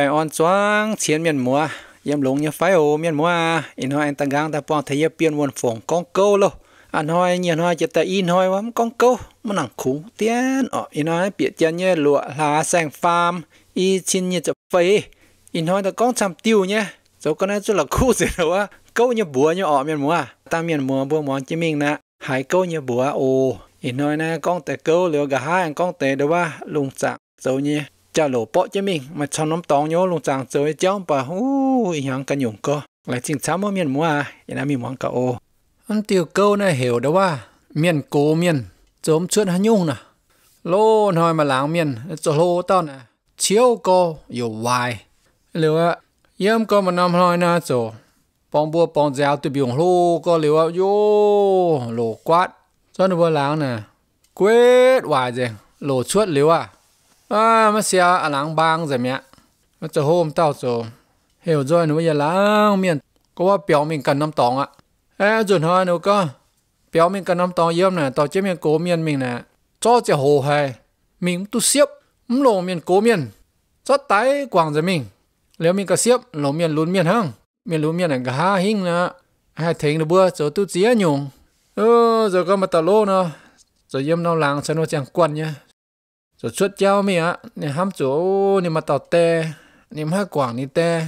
ไปออนจวงเชียนเมียนมัวยำลงยังไฟโอเมียนมัวอินหอยตังกังตาปองทะเยเปียนวนฝงกองโกโลอันหอยเงียนหอยจะตะอินหอยว่ากองโกมันหนังคุ้งเตียนอ๋ออินหอยเปียเจียนเนี่ยหลัวหาแสงฟาร์มอีชินเนี่ยจะไฟอินหอยตะกองจำติวเนี่ยเจ้าก็น่าจะหลักคู่เสียว่าเก้าเนี่ยบัวเนี่ยอ๋อเมียนมัวตามเมียนมัวบัวมอนจิมิงนะหายเก้าเนี่ยบัวโออินหอยนะกองแต่เก้าเหลือกะห้าอันกองแต่เดี๋ยวว่าลุงจักเจ้าเนี่ย cha lộ bỏ cho mình mà cho nóng tóng nhớ luôn chàng chơi cháu bà hú hàng cả nhung cơ lại chính cháu mà miền mua à vậy là mình muốn cả ô ăn tiêu câu này hiểu đâu à miền cố miền chớm chuyện hắn nhung nè lô nói mà láng miền cho lô tao nè chiếu cô yêu hoài liệu ạ yếm có mà năm nói nè chỗ bóng bùa bóng giáo tụi biểu lô có liệu ạ yo lô quát cho nó bữa láng nè quyết hoài gì lô chuốt liệu à à mà xia à lang bang rồi mẹ mà cho hôm tao cho hiểu rồi nó bây giờ lang miền có ว่าเปียวมิงกันน้ำตองอ่ะเอ้จุนฮานูก็เปียวมิงกันน้ำตองเยี่ยมน่ะต่อเจ้าเมียนโกเมียนมิงน่ะจ้อจะโหไฮมิงตุเสียบมโลเมียนโกเมียนจ้อไตกวางจะมิงแล้วมิงก็เสียบโลเมียนลุนเมียนหังเมียนลุนเมียนน่ะก็หาหิงนะให้ถึงเบื่อจะตุเสียหยงเออจะก็มาตะโลเนาะจะเยี่ยมน้องหลังฉันว่าจังกวนเนี่ย rồi suốt cháu mi á ah, nè ham chỗ nè mà tàu tè nè mà quảng nè tè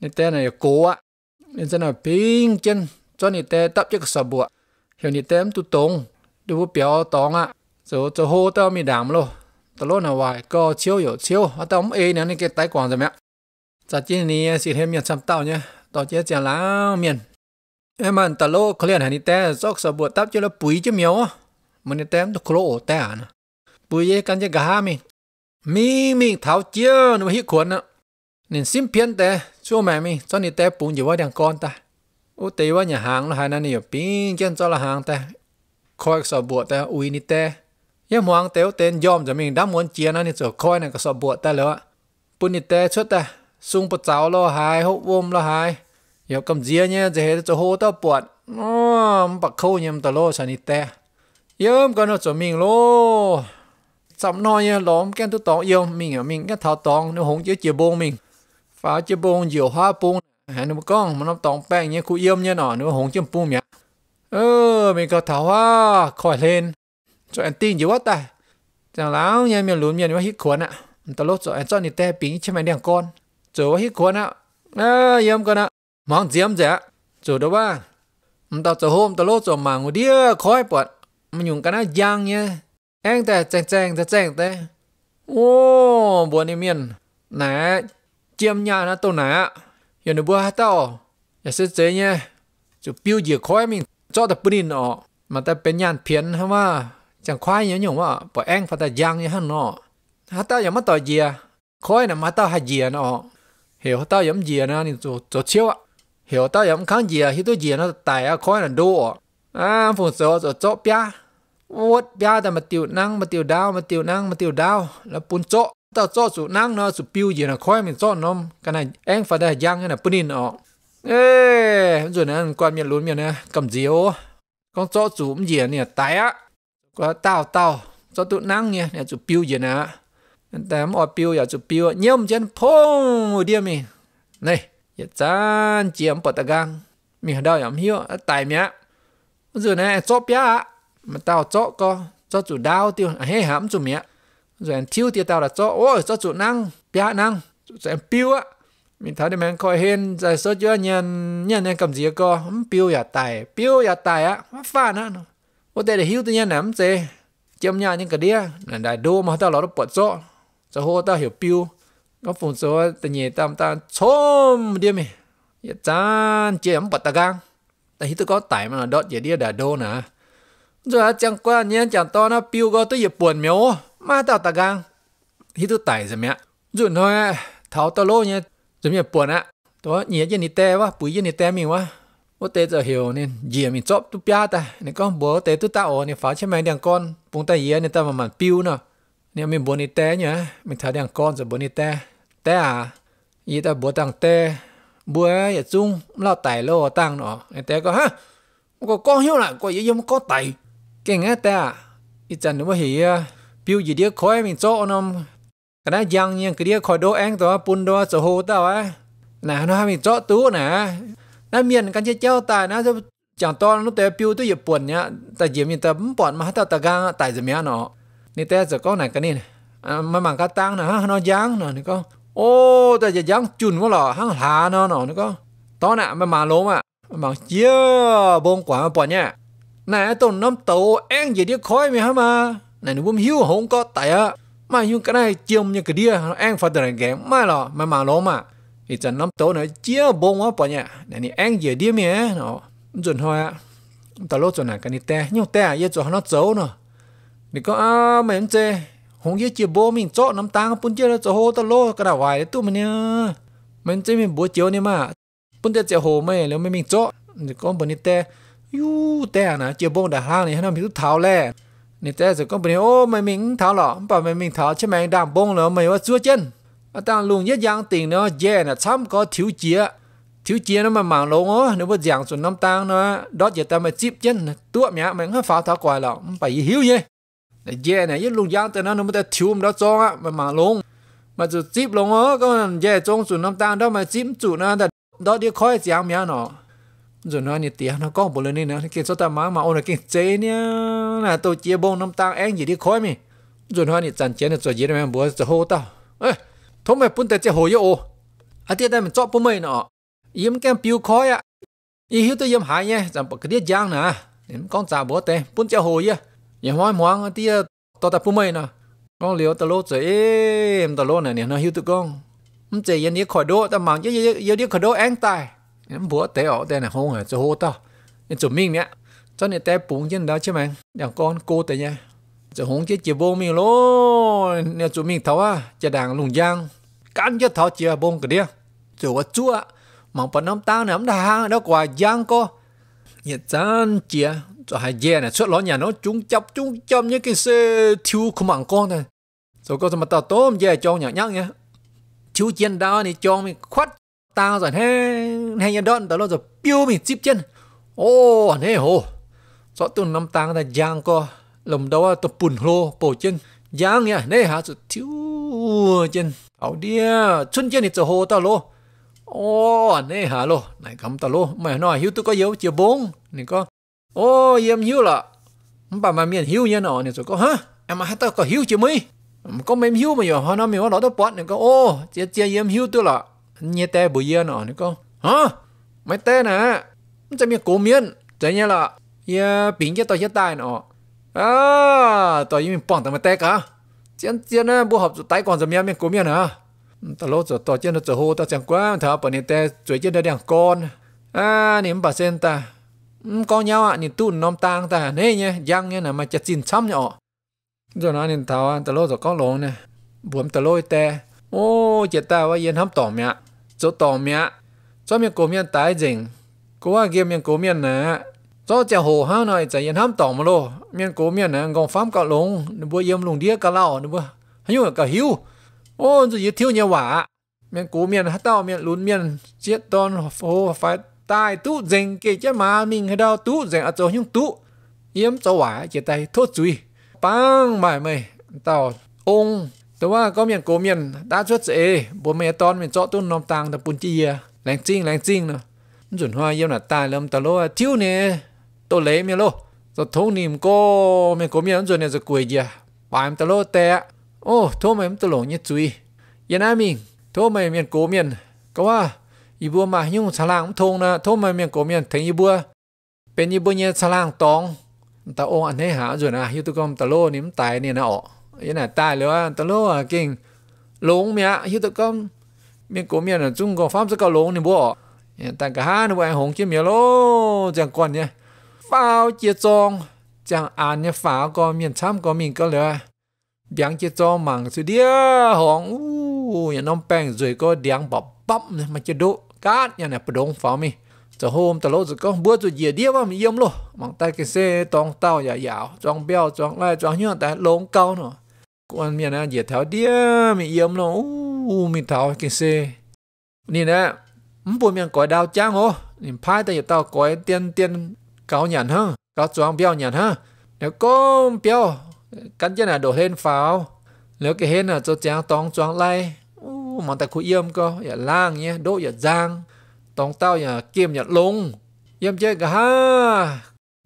nè tè này cố á ah. nè chân là pin chân cho nè tè tập cho cái sập bùa hiểu nè tè em tu tông du bu biểu tông á rồi cho hô tao mi đảm luôn tao luôn là vài co chiếu hiểu chiếu tao ông ấy nè nè cái tái quảng rồi mẹ giờ chỉ nè xịt thêm miệng xăm tao nhá tao chỉ chả lá miệng em mà tao lô có liền hả nè tè cho sập bùa tập cho nó bùi chứ miếu á mà nè tè em tu khổ tè à ปุยกันจะกหามีมีมีเท้าเจียนวิขวนนะนี่ซิมเพียนแต่ช่วงแม่มีตอนนี้แต่ปุ่นอยู่ว่าเดียงก้อนตาอุตีว่าอย่าหางละหายนั่นนี่อยู่ปิ้งเจนจอละหางแต่คอยสอบบวแต่อุยนี่แต่ยังหวังเต๋อเต้นยอมจะมีดั้มวนเจียนั่นนี่จะคอยนั่นก็สอบบวแต่แล้วปุ่นนี่แต่ชุดแต่ซุงปะเจ้าละหายหกวมละหายเดี๋ยวกำเจียเนี่ยจะเห็นจะโหต้าปวดอ๋อมันปักเข้าเนี่ยมันตะโลชนิดแต่เยิ่มก็น่าจะมิงโล xong nói à, lộn cái tôi tỏ yêu mình ở mình cái thảo tòng nó hùng chứ chia bông mình phá chia bông nhiều hoa bông hẹn nó con mà nó tòng bèn như cô yêu như nọ nó hùng chứ bông nhá ơ mình có thảo hoa khỏi lên cho anh tin gì quá tài, chẳng lão nha mình lún mình nó hít cuốn ạ ta lốt rồi anh cho đi te pí chứ mày đèn con rồi hít cuốn ạ ơ yêu con ạ mong diếm dạ rồi đó ba tao cho hôm ta lốt rồi mà ngồi đĩa khói bọt mình dùng cái nó giang nha anh ta chàng chàng ta chàng ta ô buồn đi miền nã chiêm nhà nó tàu nà. giờ nó bữa tao giờ sẽ chế nhé. chú biểu gì khói mình cho tập bình nó mà ta bên nhàn phiền hả mà chẳng khoai nhớ nhung mà bỏ anh phải ta giang như hả nó Hát tao giờ mất tao gì khói nằm hả tao hát gì nó hiểu tao giống gì nó nên chỗ chỗ chiếu ạ hiểu tao giống kháng gì à hiểu tôi nó tài à khói là đô à phụ sợ chỗ chỗ bia วดปยาแต่มาติวนั่งมาติวดาวมาติวนั่งมาติวดาวแล้วปุ่นโจต่อโจสุนั่งเนาะสุปิวอยู่นะคอยมันโจนมกันนะแองฟาได้ยังนะปุ่นินออกเอ้มันส่วนนั้นกวนมีลุ้นมีนะกำเจียวกองโจสุมเหยียเนี่ยตายอ่ะก็เต้าเต้าโจตุนั่งเนี่ยเนี่ยสุปิวอยู่นะแต่มอดปิวอยากสุปิวเยี่ยมเช่นพงเดียมีนี่อย่าจานเจียมปอดตะกังมีหัวดาวอย่างเหี้ยตายเมียมันส่วนนั้นโจปยา mà tao chỗ có cho chủ đau tiêu à, hễ hãm chủ mẹ rồi anh thiếu tiêu tao là chỗ ôi cho chủ năng bia năng rồi em piu á mình thấy thì mình coi hên rồi số chưa nhân nhân nhân cầm gì co piu ya tài piu ya tài á phản á ô đây là hiu tự nhiên nắm dê chấm nhà những cái đĩa là đại đô mà tao lỡ nó bật chỗ cho hô tao hiểu piu nó phun số tự nhiên tam tam chôm đi mày ya dạ chan chia bật ta gang tại hiu tao có tài mà đốt gì đĩa đại đô nè giờ chẳng qua nhiên chẳng to nó piu go tới Nhật buồn miếu mà tao ta gang hít tu tải rồi mẹ rồi nói tháo tao lô nhé rồi Nhật Bản á đó nhớ dân ni tè quá bùi dân ni tè mình quá bố tê giờ hiểu nên dìa mình chóp tu pia ta nên con bố tê tu tạo nên phá chế mày đằng con bông tay dìa nên ta mà mặn piu nữa nên mình bố ni tè nhá mình tháo đằng con rồi bố ni tè tè à ý ta bố tăng tè bố ấy chung lao tải lô tăng nó tè có ha có con hiếu lại có gì mà có tài เก่งแต่อีจันว่าเฮียปิวยีเดียคอยมีโจอนมกระนั้นยังยังกระเดียคอยโดแองตัวปุนโดวะโหตาวะนะนะมีโจตู้นะน้าเมียนกันเจ้าตายนะจะจังตอนนู้นแต่ปิวตัวอย่าปวนเนี่ยแต่เยี่ยมยังแต่ปอดมาตาตะกางตายจะมียเนาะนี่แต่จะก็ไหนกันนี่มันมังกาตังนะฮะนอยังเนาะนี่ก็ โอ้แต่จะยังจุนวะหรอห้างหาเนาะเนาะนี่ก็ตอนน่ะมันมาล้มอ่ะมันเจี๊ยบงกว่ามาปอนเนี่ย nè tổn năm tàu ăn gì đi khói mày hả mà này nó hiu không có tại á mà nhưng cái này chiêm như cái đĩa ăn phải từ này game mà mà mà lo mà thì chân năm tàu nó chia bông quá bỏ nhá này ăn gì đi mày nó chuẩn thôi á tao lốt chuẩn này cái này nhưng tè giờ chuẩn nó xấu nữa thì có à mày ăn chê không giờ chia bông mình chọn năm tang bún chia nó cho hô tao lốt cái đảo vải tụi mình nhá mình chơi mình búa chiếu này mà bún chia chia hồ mày nếu mình chọn thì con bún này ยูแต่นะเจียบงดาฮานี่ให้น้องพิทุเท้าแล่นี่แต่จะก็เป็นโอ้ไม่มิงเท้าหรอกป่าไม่มิงเท้าใช่ไหมด่างบงเหรอไม่ว่าซัวเจนอาตางลุงยัดยางติ่งเนาะแย่น่ะช้ำก็ถิวเจียถิวเจียนั่นมันหมางลงอ๋อนึกว่าอย่างส่วนน้ำตางเนาะดอดอย่าแต่มาจิบเจนตัวเมียมันให้ฟ้าเท้ากว่าหรอกไปหิวเย่แต่แย่เนี่ยยัดลุงยางแต่นั้นนึกว่าแต่ถิวมันดอดจ้องอ่ะมันหมางลงมาจุดจิบลงอ๋อก็แย่จงส่วนน้ำตางดอดมาจิบจุดนะแต่ดอดเดียวค่อยเสียงเมียเนาะ rồi nó như tiền nó có bộ lên nữa, nó kia số ta má mà ôn là kia chế nha, là tôi chia bông năm tang én gì đi khói mi rồi nó như chăn chén là cho gì đó em bữa cho hô tao ê thôi mày bún tết chơi hồi ô à tiết đây mình cho bún mày nọ yếm kem piu khói à yếm hiếu tôi yếm hại nha, chẳng bật cái tiết giang nè nên con trả bữa tết bún chơi hồi á nhà hoa hoang hoang tiết tao ta bún mày nè con liều tao lô rồi em tao lô này nó hiếu tôi con không chế yên đi khỏi đô tao mảng chứ yếm đi khỏi đô én tài bữa tế ở đây là không hề cho hô to nên chủ mình nhé cho nên tế bụng chân đó chứ mà đằng con cô tế nha cho hôn chết chỉ vô mình lô nên chủ mình thấu à cho đằng lùng giang cắn cho thấu chỉ bông cái đĩa chủ ở chúa mong phần ông ta này ông đã hang đó quả giang cô nhiệt chán chia cho hai dè này xuất lỗ nhà nó chúng chọc chúng châm như cái xe thiếu không bằng con này rồi có mà tao tôm dè cho nhỏ nhắc nhá chú chiến đó thì cho mình khoát tao rồi thế hay nhà đón đó rồi piu mình chip chân ô thế hồ rõ tuần năm tang là giang co lồng đó à, tập bùn hồ bổ chân giang nha nè hả sự thiếu chân ảo đia chân chân thì chờ hồ tao lô ô nè hả lô này cầm tao lô mày nói hiu tôi có yếu chưa bốn này có ô em hiu là bà mà miền hiu nha nọ này rồi có hả em mà hát tao có hiu chưa mấy có mềm hiu mà giờ họ nói mình có nói tao bọt này có ô chia chia em hiu tôi là nhé tê bùi yên nè con hả mấy tê nè chả miệng cố miên chả nhé là ya dạ, bình cho tôi chết tai nọ, à tôi yên bọn tao mà tê cả chiến chiến á bố học tái còn giờ miệng miệng cố miên hả à. tao lốt rồi tôi chiến nó chỗ hồ tao chẳng quá thở bọn nhé tê chuối chiến nó đèn con à niệm bà sen ta con nhau ạ nhìn tụn nom tang ta nè nhé giang nhé là mà chặt chín chăm nhỏ rồi nó nhìn tao tao lốt rồi có lộn nè buồn tao lôi te, ô chết ta ว่าเย็นทำต่อเนี่ย做大名，做面国面大政，国啊见面国面呢，做只好哈呢，在银行倒么咯，面国面呢，讲反搞龙，你不淹龙爹搞老，你不还有个休，哦，这一跳你话，面国面哈到面轮面，接当佛法大都政，给只马民还到都政啊，做用都，淹做话，只带脱罪，帮买卖到翁。แต่ว่าก็มีอยโกเมียนดาชดเอบนเมตอนเป็นเจาะต้นนอมตางตะปุนจีเยแรงจริงแรงจริงเนาะจุนหัวเยี่ยมหน้าตาเริ่มตะโลทิ้วเนี่ยตัวเละเมียโลจะทงนิ่มก็แม่โกเมียนจุนเนี่ยจะกลัวยเยปามตะโลแต่โอ้ทงไม่มันลกเนี่ยจุยยานามิงุทงไม่เมียนโกเมียน ก็ว่าอีบัวมาหิ้งฉลางทงนะุทงไม่เมียนโกเมียนถึงอีบัวเป็นอีบัวเนี่ยฉลางตองต่โออันให้หาจุนนะยุตุกรรมตะโลนิ่มตายเนี่ยนะอ๋อ ý là tài lửa à? tao lúa à kinh lúng mía hiu tao công miền cổ miền là trung quốc pháp rất cao lúng này bố tại cả hai nó hồng kia mía lô chẳng còn nhé phao chia trong chẳng ăn nhé phá có miền trăm có mình có lửa biếng chia trong mảng sự đĩa hồng u nhà nông bèn rồi có điang bọc bắp mà chia độ cát nhà này bờ đông mi cho hôm ta lô rồi có bữa rồi dìa đĩa mà mình yếm luôn mảng tay cái xe tông tao dài dạ, dạo trong bèo trong lai trong nhựa tại lúng cao nữa quan miền á giờ tháo đĩa mi yếm nó u mi tháo cái xe nè, á bùi miền cõi đào trang ô nên phai giờ tao cõi tiền tiền cáo nhàn hơn cáo choáng béo nhàn hơn nếu có béo cắn chân là đổ hên pháo nếu cái hên là cho trang tóng choáng lại, mà ta khu yếm co, giờ lang nhé đỗ giờ giang tòng tao giờ kiếm ya lùng, yếm chơi cả ha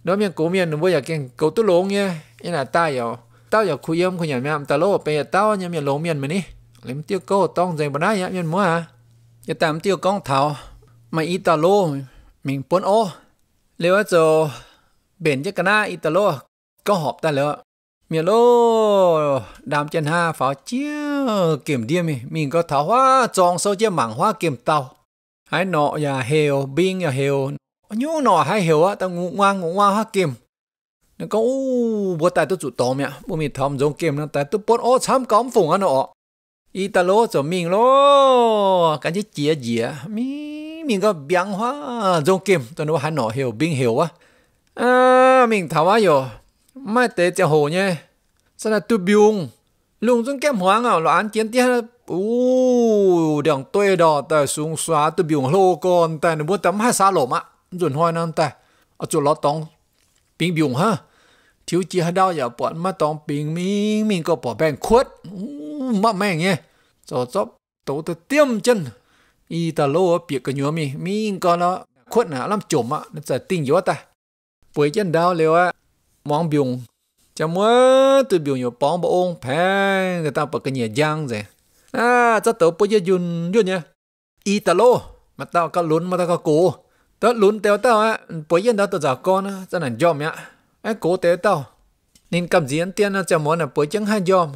đó miền cổ miền nó bây giờ kiêng cổ tu lung nhé như là ta hiểu tao giờ khui yếm khui nhà mẹ tao lô bây giờ tao nhà mẹ lô miền mà đi lấy tiêu cô tông dành bữa nay nhà mẹ mua à giờ tạm tiêu con thảo mà ít ta lô mình bốn ô liệu giờ biển chắc cả na ít ta lô có họp ta lỡ mẹ lô đam chân ha pháo chia kiểm điêm mình mình có thảo hoa tròn sâu chia mảng hoa kiểm tàu hãy nọ nhà hiểu, binh nhà hiểu, nhú nọ hay hiểu á ta ngủ ngoan ngủ ngoan hoa kiểm nó có bữa tại tôi chủ tóm mẹ bữa mình thầm giống kiếm nó tại tôi bớt ô cắm phùng anh nọ ý ta lô cho mình cái gì chia gì à mình mình có hóa giống kiếm tôi nói hắn nọ hiểu bình hiểu á à mình thảo á yo mai hồ nhé sao là tôi biung lùng giống kiếm hóa ngào là chiến tiếc ô đường tôi đỏ tại xuống xóa tôi biung lô con tại nó muốn tắm hai xa lộm á rồi hoài năm tại ở chỗ lót tông bình biung ha thiếu chi hả đau giờ bọn mà tông bình mình mình có bỏ bèn khuất mà mm, mẹ nghe cho cho tổ tự tiêm chân y ta lô bị cái nhúa mi mình có nó khuất nào làm chồm á nó sẽ tinh yếu ta với chân đau liệu á mong biung cho mua từ biểu nhiều bóng bộ ông phê người ta bật cái nhà giang rồi à cho tớ bây giờ dùng dùng nhá Italo mà tao có lún mà tao có cố tao lún tao tao á bây giờ tao tao giả con á cho nên dòm nhá ai cố tế tao nên cầm gì ăn tiền cho món là bữa chẳng hai giòm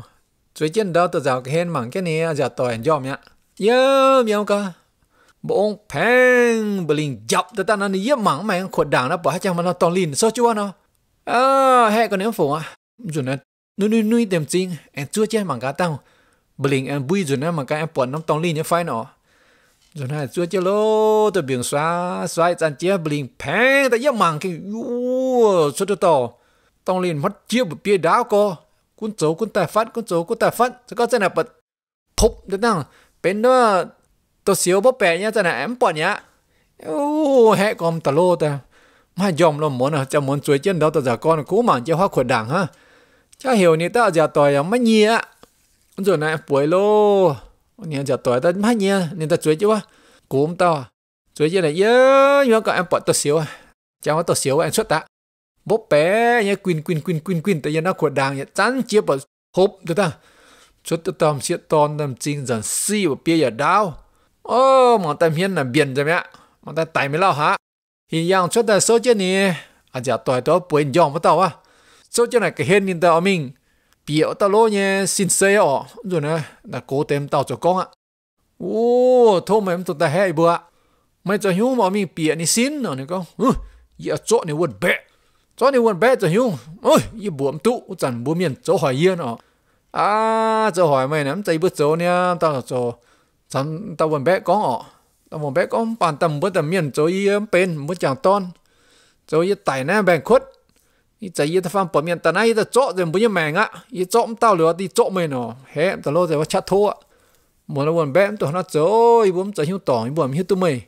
dưới chân đó tôi dạo cái hên mảng cái này giờ tôi ăn dòm nhá yơ miêu ca bỗng phèn bình dập tôi ta nó đi yếm mảng mày khuất đảng nó bỏ hết chẳng mà nó toàn lìn sao chua nó à ờ, hay còn nếu phụ à rồi nó nuôi nuôi nuôi tìm chính em chưa chết mảng cá tao bình em bui rồi nó mảng cá em bỏ nó toàn lìn như phai nó rồi này chưa chưa lô tôi biển xóa xóa chăn chia bình phe tại giấc màng cái u số cho tàu tông liền mất chia một bia đá co cuốn chỗ cuốn tài phát cuốn chỗ cuốn tài phát sẽ có thế nào bật phục thế nào bên đó tôi xíu bóp bè nhá thế nào em bỏ nhá u hệ còn tà lô ta mà dòm lo muốn à cho muốn chuối chân đó tao giả con cú mạng cho hoa khuẩn đảng ha cha hiểu nị tao giả tòi à, mà nhia rồi này buổi lô 你要叫多的慢呢，你在追着我，滚到啊，追着来哟，要搞俺把多少啊，叫我多少俺出打，bố à. à. bé nhé quên quên quên quên quên tại nó của đàng nhé chán chia bỏ hộp được ta chút tự tâm sẽ tôn tâm chính dần si và bia giờ đau ô mà tâm hiến là biển rồi mẹ mà ta tài mới lao hả hình dạng chút ta số chết nè à giờ tuổi đó buồn dòng với tao à số chết này cái hiên nhìn tao mình biểu ta lo nhé xin xe ọ rồi nè là cố tìm tao cho con ạ ô thôi mà em tụi ta hay bữa mày cho hiếu mà mình biểu này xin nó này con ừ giờ chỗ này quần bẹ chỗ này quần bẹ cho hiếu ôi giờ buồm tụ chẳng buồm miền chỗ hỏi yên ọ à chỗ hỏi mày nắm tay bước chỗ nha tao cho chẳng tao quần bẹ con ọ tao quần bẹ con bàn tầm bữa tầm miền chỗ yên bên bữa chẳng ton chỗ yên tải nè bèn khuất 一在一的放表面，但那一的做人不要忙啊，一做唔到了，你做咩喏？嘿，但老在我吃土啊，冇得问白，但那做一部在向当，一部向都咩？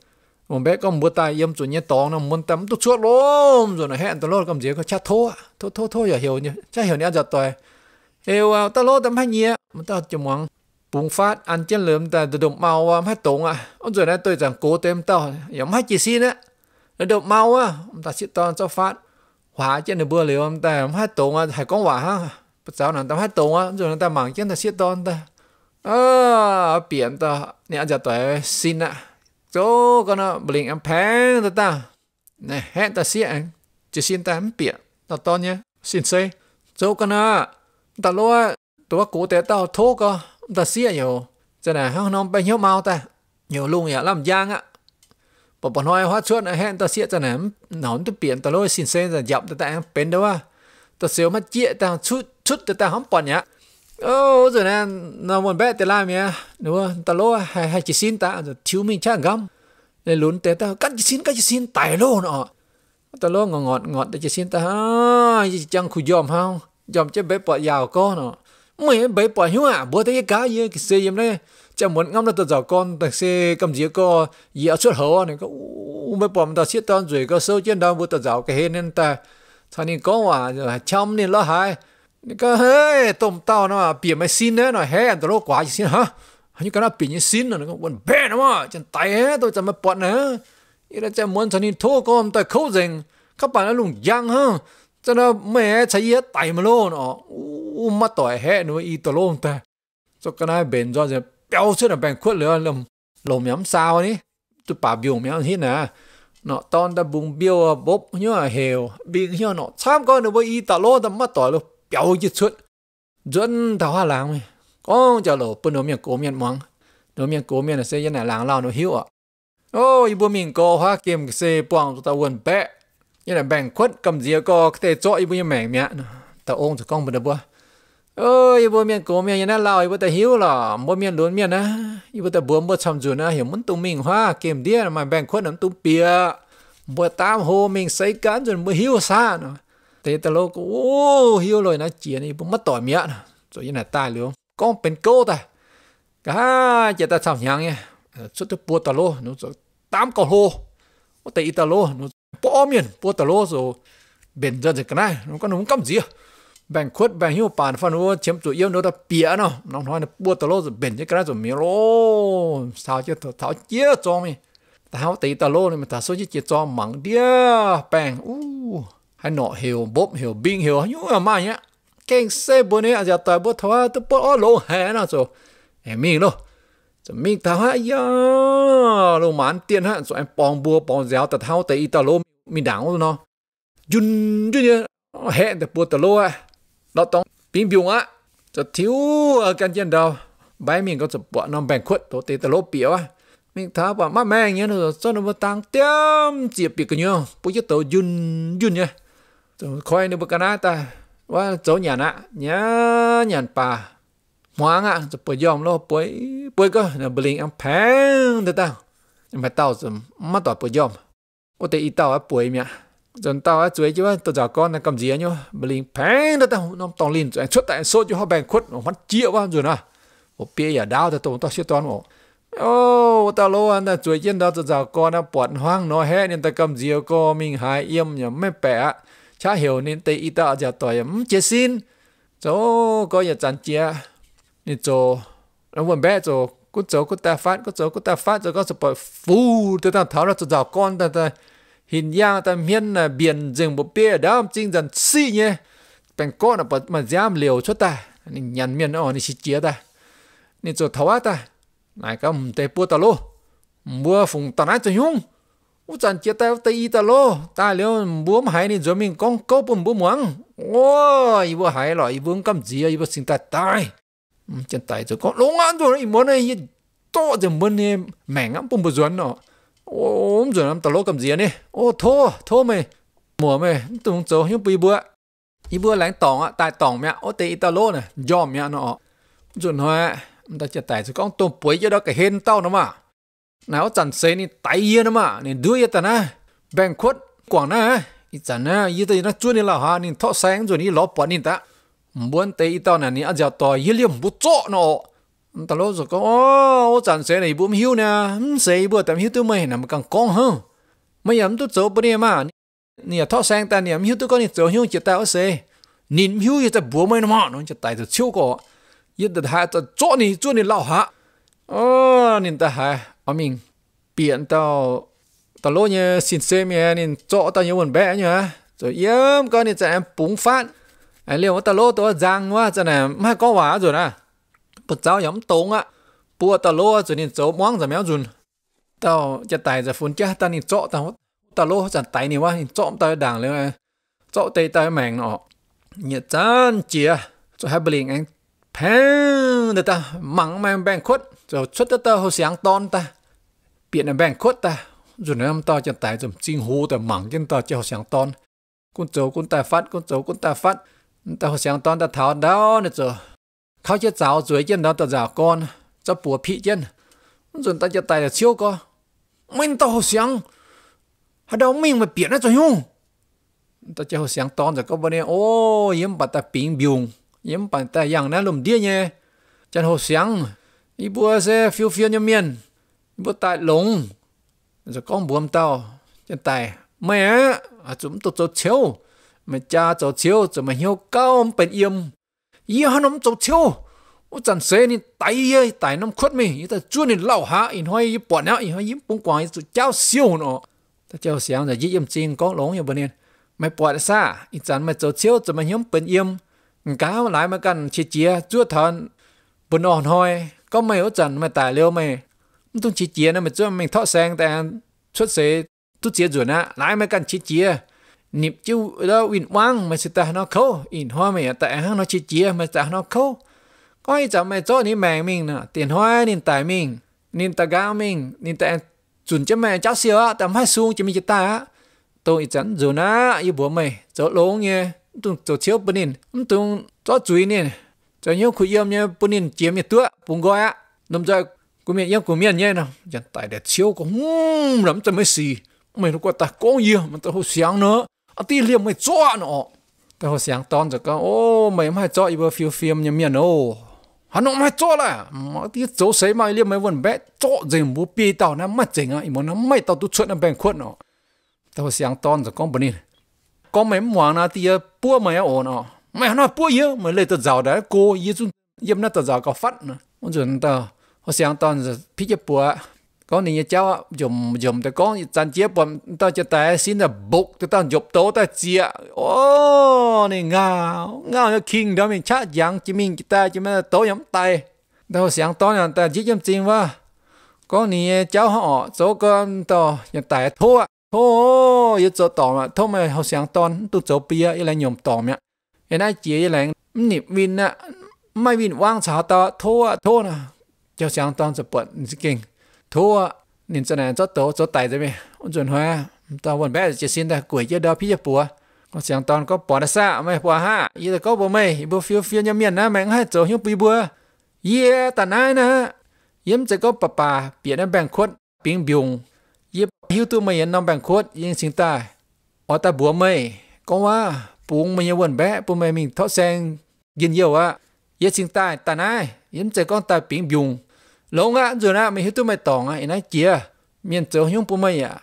我 bé có mua tay yếm chuẩn nhé tòng nó muốn tắm tôi chuột lôm rồi nó hẹn tôi lô cầm gì có chát thô à thô thô thô giờ hiểu nhỉ chắc hiểu nhé giờ tôi yêu à ta lô tắm hai nhia mà ta chồng mong bùng phát ăn chân lượm ta từ đồng màu à hết tống à ông rồi này tôi rằng cố tem tao yếm hết chỉ xin á đồng màu à ta chỉ toàn cho phát hóa chứ nên bữa liệu ta ông hát tụng á thầy con hòa ha sao nàng ta hát tụng á rồi ta mảng chân ta xiết tôn ta à biển ta nè giờ tuổi xin á, chỗ con nó bình em phé ta ta nè hẹn ta xiết anh chỉ xin ta em biển ta to nhé xin xây chỗ con nó ta lo tôi cụ tế tao thô co ta xiết nhiều cho này không nó bay nhiều mau ta nhiều luôn nhỉ làm giang á ปปนอยฮอดชวนแห่นตะเสียจะแหนมหนอนตะเปลี่ยนตะโลสินเซนจะยับตะแต่เป็นเด้อว่าตะเสียวมาเจี๊ยตางชุดชุดตะแต่หอมปอนเนี่ยโอ้จะแหนนอนบนแบตะลาเมียหนูตะโลให้ให้จิสินตาจะชิวมีช่างกำเลยลุ้นแต่ตากันจิสินกันจิสินตายโลเนาะตะโลงงอดงอดตะจิสินตาฮะจังคุยอมเฮายอมจะเบ็ดปอยาวก็เนาะไม่เบ็ดปอหัวบัวตะยกาเยกิเสยมเลยจะเหมือนงั้นตัวจากก้อนแต่เซกำจีก็เหยียชุดหัวเนี่ยก็ไม่ปอมตาเสียตอนจุยก็เสียเจนดาวบุตรจากก็เห็นนั่นแต่ท่านี้ก็ว่าช้ำนี่ละหายนี่ก็เฮ้ยต้มเต้าเนาะเปลี่ยนไม่สิ้นแน่หน่อยแฮ่ตัวโลกว่าสิ้นฮะอันนี้ก็น่าเปลี่ยนสิ้นเนาะวันเบ้นะว่าจันไตตัวจะมาปอดนะอีเราจะเหมือนท่านี้โทษก็มันแต่เขาเจงเขาป่านลุงยังฮะจะน่ะแม่ใช้เยอะไตมาโลเนาะอู้มาต่อยแฮ่หนูอีตัวโลมแต่จกก็น่าเบนจอนจะ标准的 banquet 了，龙龙苗 sao ní, tụi bà biểu 苗 thế nè, nó tòn ta bùng biểu à bốc nhớ hiểu, bị nhớ nó tham con được với y tạ lô ta mất tỏi luôn, biểu chỉ xuất, dân thảo hoa làng mày, con chào bên đồ miệng cổ miệng mắng, đồ miệng cổ miệng là sẽ dân này làng lao nó hiếu à, ôi bữa miệng cổ hoa kiếm xe bỏng tụi ta quần bẹ, như là banquet cầm gì có thể cho y bữa miệng mẹ, ta ôm tụi con bên đó bữa เอ้ยบ่เมียนโกเมียนยันน่าเล่าอีบ่แต่หิวหรอบ่เมียนล้นเมียนนะอีบ่แต่บวมบ่ชำจุนะ เห็นมันตุ้มมิงฮวาเกมเดียมาแบ่งคนน้ำตุ้มเปียบ่ตามโฮมิงใส่กันจนบ่หิวซ่าเนาะแต่ตะโลกโอ้หิวเลยนะเจียนี่บ่มาต่อเมียนะจอยน่ะตายเหลียวก้องเป็นโกตะกะจะตะทำหยังเนี่ยสุดปวดตะโลนูจะตามก็โฮว่าแต่อีตะโลนูป้อเมียนปวดตะโลโซเบนจะจะกันนะนูก็นูกําเจีย bạn khuất bạn hiểu pan phân u chém chủ yếu nó đã bịa nó nó nói nó bua tao lô rồi bền cái cái rồi miếng lô sao chứ tao chia cho mi tao tí tao lô này mà tao số chứ chia cho mắng đĩa bang u hay nọ hiểu bốp hiểu binh hiểu như à mà nhá keng xe bữa nay à giờ tại bữa thua tao bữa ó lô hè nó rồi em mi lô rồi mi tao hả ya lô mán tiền hả rồi em bong bua bong giáo tao tao tí tao lô đảo nó yun yun hẹn tao bua tao lô nó tông pin biểu á cho thiếu căn chân đầu bãi mình có chụp bọn nó bèn khuất tổ tế tờ lốp biểu á mình tháo bọn mắt mẹ nhé nữa cho nó một tăng tiêm chỉ bị cái nhau bố chứ tổ dùn dùn nhé rồi khoai nó bực cái ta ว่าโจหยันอะเนี่ยหยันป่าหวางอะจะปวยยอมแล้วปวยปวยก็เนี่ยบลิงอันแพงเด้อตาไม่เต่าสมมาต่อปวยยอมโอแต่อีเต่าอะปวยเนี่ย dân tao á chuối chứ tao giả con là cầm gì anh nhau, mà liền pèn đó tao nó tòng liền anh xuất tại số cho họ bèn khuất nó mắt triệu quá rồi nè một pia giả đau thì tao tụng tao xếp toán một ô tao lô anh là chuối trên đó tao giả con nó bọt hoang nó hết, nên tao cầm gì ở co mình hài yếm nhở mấy bẻ cha hiểu nên tay ít tao giả tuổi ấm chết xin chỗ có nhà chăn chia nên chỗ nó vẫn bé chỗ cứ chỗ cứ ta phát cứ chỗ cứ ta phát rồi có support phu tao tháo ra tao giả con tao hình yang ta miền là biển rừng bộ bia đó chính dần si nhé bên có là bật mà dám liều cho ta nên nhận miên ở nên chỉ chia ta nên cho thấu ta này cái mùng tây bua ta lô mua phùng ta nói cho nhung u chẳng chia tay tây ta lô ta liều búa mà hay nên rồi mình con câu bùn bùm búa y ôi búa lo, y vương cầm gì y búa sinh ta tai chân tay cho con lông ăn rồi y muốn này to giờ muốn mẻ ngắm bùn bùn rồi nó ôm rồi nằm tao lỗ cầm gì nè ô thô thô mày mùa mày tụng chỗ hiếu bì bữa ý bữa lánh tòng á tại tòng mẹ ô tê tao lỗ này do mẹ nó rồi nói ta chỉ tại cho con tôm bưởi cho đó cái hên tao nó mà nào chẳng xế nè tay yên nó mà nè đưa yên ta nè bèn khuất quảng na, ý chẳng na, ý tê nó chua đi lão hà nè thọ sáng rồi nè lọ bỏ nè ta muốn tê tao này nè á à dạo tòa ý liềm bút chỗ nó ตลอดสก็โอ้โอ้จันเสไหนบุ้มหิวนะเสยบัวแต่หิวตัวไม่เห็นมันกังกองเฮ้ไม่ยำตัวโจปเนี่ยมาเนี่ยท่อแซงแต่เนี่ยหิวตัวก็เนี่ยโจหิวจิตตาเสนินหิวจะบัวไม่นมาน้องจะตายจะเชี่ยวก็ยึดแต่หาจะโจนี่จนี่เล่าฮะโอ้นินแต่หาอามิงเปลี่ยนเตาตลอดเนี่ยสินเสเมียนินโจตาเนี่ยวนแบะเนี่ยจะเยี่ยมก็เนี่ยจะแอมปุ๋งฟัดไอเรื่องว่าตลอดตัวจังว่าจะไหนมาก็หวาจุดนะ不着也不懂啊，不到路就你走忙着瞄准，到จะไต่จะฝุ่นจ้าตอนนี้เจาะตอนตอนโลจะไต่นี่ว่าเจาะตอนด่างเลยเจาะเตยตายแมงเนาะเนี่ยจานเจียจะให้บริงเองแพงเดตาหมังแมงแบงคดจะชุดเตอเขาเสียงตอนตาเปลี่ยนแบงคดตาจุดนั้นตอจะไต่จะจริงหูแต่หมังจนตอจะเขาเสียงตอนกุนโจกุนตาฟัดกุนโจกุนตาฟัดแต่เขาเสียงตอนตาเท้าดาวเนี่ยเจอเขาจะเจ้าสวยเย็นแล้วแต่จากก่อนจะปวดพี่เย็นจนตาจะตายแต่เชี่ยวก็ไม่ต้องเสียงถ้าเราไม่มาเปลี่ยนนะจะยุ่งตาจะเสียงตอนจากก็บันเนี่ยโอ้ยิ้มปัตตาปิงบิวยิ้มปัตตาอย่างนั้นลมเดียเนี่ยจันโหเสียงอีบัวเซฟิวฟิวเนี่ยเมียนบัวตายหลงจะก้องบวมเต้าจันตายแม่จุ่มตัวเจ้าเชี่ยวไม่จ้าเจ้าเชี่ยวจะมาเหี่ยวก้าวเป็นเอี่ยมยี่ห้อน้ำจบเชียวอุจันเซนี่ไตเย่ไตน้ำขวดมียี่แต่จู่นี่เล่าหาอินห้อยยี่ปวดเนาะอินห้อยยิ้มปุ่งกวางยี่จุดเจ้าเซียวเนาะแต่เจ้าเสียงแต่ยี่ยมจริงก็หลงอยู่บนเนี่ยไม่ปวดซ่าอีจันไม่จบเชียวจะมายิ้มเป็นเยี่ยมก้าวหลายมากันเชียเจียจู่ทันบนอ่อนห้อยก็ไม่อุจันไม่ตายเร็วไม่มันต้องเชียเจียนะมันจู่มันทอดแซงแต่ชุดเสตุเจียจุดนะหลายมากันเชียเจีย nịp chiu đó win wang mà sẽ ta nó khâu in hoa mẹ tại hắn nó chia chia mà ta nó khâu coi chả mẹ cho ní mẹ mình nè tiền hoa nên tại mình nên ta gạo mình nên ta chuẩn cho mày cháu xíu á tạm hai xuống cho mình cho ta tôi chẳng dù na yêu bố mày cho lố nghe tôi cho chiếu bên nên tôi cho chuối nè, cho nhau khui yếm nhé bên nên chiếm nhiều tựa bùng gọi á nằm rồi của miệng yếm của miệng nhé nè, chẳng tại để chiếu có hùng lắm cho mấy xì mày nó qua ta có gì mà tao hô sáng nữa อตีเลียมไม่จ้อนออกแต่เขาเสียงตอนจะก็โอ้ไม่ไม่จ้ออีเบอร์ฟิวฟิมยังเมียนโอ้ฮันนไม่จ้อละมาที่โจใส่ไม่เลียมไม่วันแบะจ้อจริงบุปีเต่านะไม่จริงอ่ะอีมันนั้นไม่เต่าตุชดนั่นแบ่งขวดเนาะแต่เขาเสียงตอนจะก็บนี้ก็ไม่หวังนะที่จะปั้วไม่อ่อนอ่ะไม่ฮันน่ะปั้วเยอะเหมือนเลยตัวเจ้าได้โกยี่จุนเยี่ยมน่ะตัวเจ้าก็ฟัดนะมันจนต่อเขาเสียงตอนจะพิจารณา có nên cháu dùng dùng ta có chăn chế bọn ta cho ta xin là bục ta ta dục tố ta chia ô này ngao, ngao nó kinh đó mình chắc rằng chỉ mình ta chỉ mình tố nhắm tay đâu sáng to là ta chỉ chăm chim quá có nên cháu họ số cơm to nhận tại thua thua yêu chỗ to mà thua mà họ sáng to, tu chỗ bia yêu là nhom to mẹ cái này chỉ yêu là niệm win á mai win vang cháo ta thua thua nè cháu sáng tối sẽ bận kinh thua nên cho này cho tổ cho tài rồi mày ông chuẩn hoa ta vẫn bé chỉ xin ta quỷ chơi đó phía bùa có sáng toàn có bỏ ra xa mày bỏ ha ý là có bỏ mày bỏ phiêu phiêu nhà miền na mày hay chỗ hiếu bùi bùa yeah ta nai na yếm chỉ có bà bà biển em bèn khuất biển biùng yếm hiếu tu mày nằm bèn khuất yên sinh ta ở ta bùa mày có quá bùn mày vẫn bé bùn mày mình thoát sang yên nhiều á yên sinh ta ta nai yếm chỉ có ta biển biùng lâu ngã rồi na mình hiểu tôi mày tỏng à nó chia miền chỗ nhung bùm mày à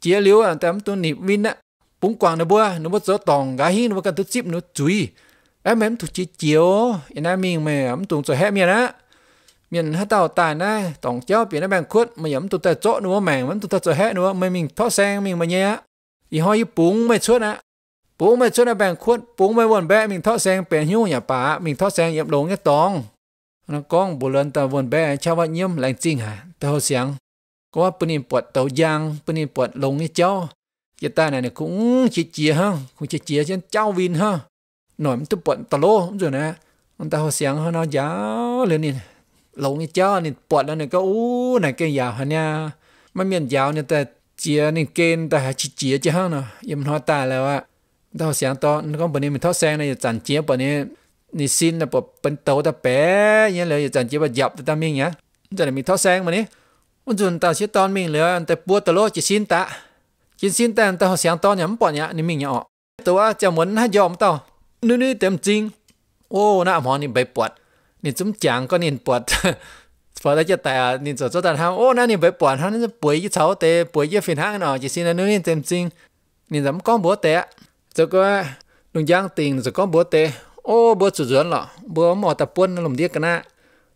chia liếu à tám tôi nịp vin á bùng quàng nó bua nó bắt gió tỏng gái hi nó bắt cái thứ chip nó chui em em thuộc chia chiếu anh em mình mày em tụng rồi hết miền á miền hát tàu tài na tỏng chéo biển nó bằng khuất mà em tụt ta chỗ nữa mảng vẫn tụt ta rồi hết nữa mày mình thoát sang mình mà nhé ý hoi bún mày suốt á bún mày suốt nó bằng khuất bún mày buồn bẽ mình thoát sang biển hiu nhà bà mình thoát sang em đồ cái tòng nó con bộ lần ta vốn bé cha vợ nhiễm lành chính hả tao sáng có bên im bọt tàu giang bên im bọt lồng cái cháu cái ta này, này cũng chỉ chia ha cũng chỉ chia trên cháu vin ha nói mình tụi bọt tàu lô rồi nè ông ta hồi sáng nó giáo lên nè lồng cái cháu nè bọt là này, có u này cái giàu hả nha mà miền giàu nè ta chia nè kênh ta hả chia chứ ha nè em nói ta to, nó có này là ว่าตอนเสียงตอนก็ปนี้มันทอดแซงในจันเจี๊ยบปนี้ ni xin là bộ bên tàu ta bé nhớ lời chẳng chỉ bà dập ta mình nhá giờ là mình thoát sang mà ní ôn dùn ta sẽ tòn mình lừa ta bua ta lô chỉ xin ta chỉ xin ta ta họ sáng to nhắm bọn nhá ni mình nhọ tao chả muốn hai dòm tao nữ nữ tem chính ô nã món ni bay bọt ni chúng chàng có nên phải là cho ta nên cho cho ta ham ô nã ni bay bọt hắn nó bùi với cháu tê bùi với phiền hang nọ chỉ xin là nữ nữ tem chính nên dám con búa tệ cho có đừng giang tiền rồi con búa tệ ô bữa chủ dưỡng lọ bữa mò tập quân làm điếc cái nè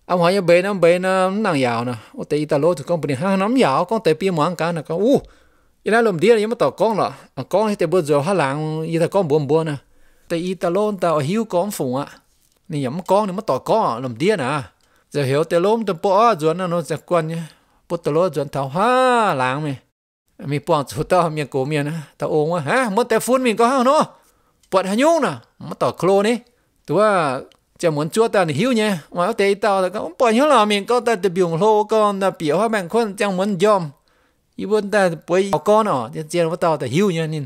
ông hỏi nhau bé nó bé nó nàng giàu nè ô tây italo thì con bình ha nắm giàu con tây piêm món cá nè con u cái này làm điếc nhưng mà tao con lọ à, con thì tây giờ ha làng y ta con buồn buồn nè tây italo tao hiu con phụng ạ nên nhắm con thì mà tao con làm điếc nè giờ hiểu tây lôm tao bỏ dưỡng nó sẽ quan nhá bữa tao lô dưỡng tao ha làng mày mi bọn chú tao miệng cổ miệng tao ôm ha mất tây phun mình có ha nó bọn hà nhung nè mà tao clo này ตัวจะเหมือนจัวตาหิวเนี่ยมาเตะตาแล้วก็ปล่อยให้เรามีก็แต่บิวโลก็นะเปียวว่าแม่งคนจังเหมือนยอมอีบนแต่ป่วยก้อนอ๋อเจียนว่าตาแต่หิวเนี่ยนี่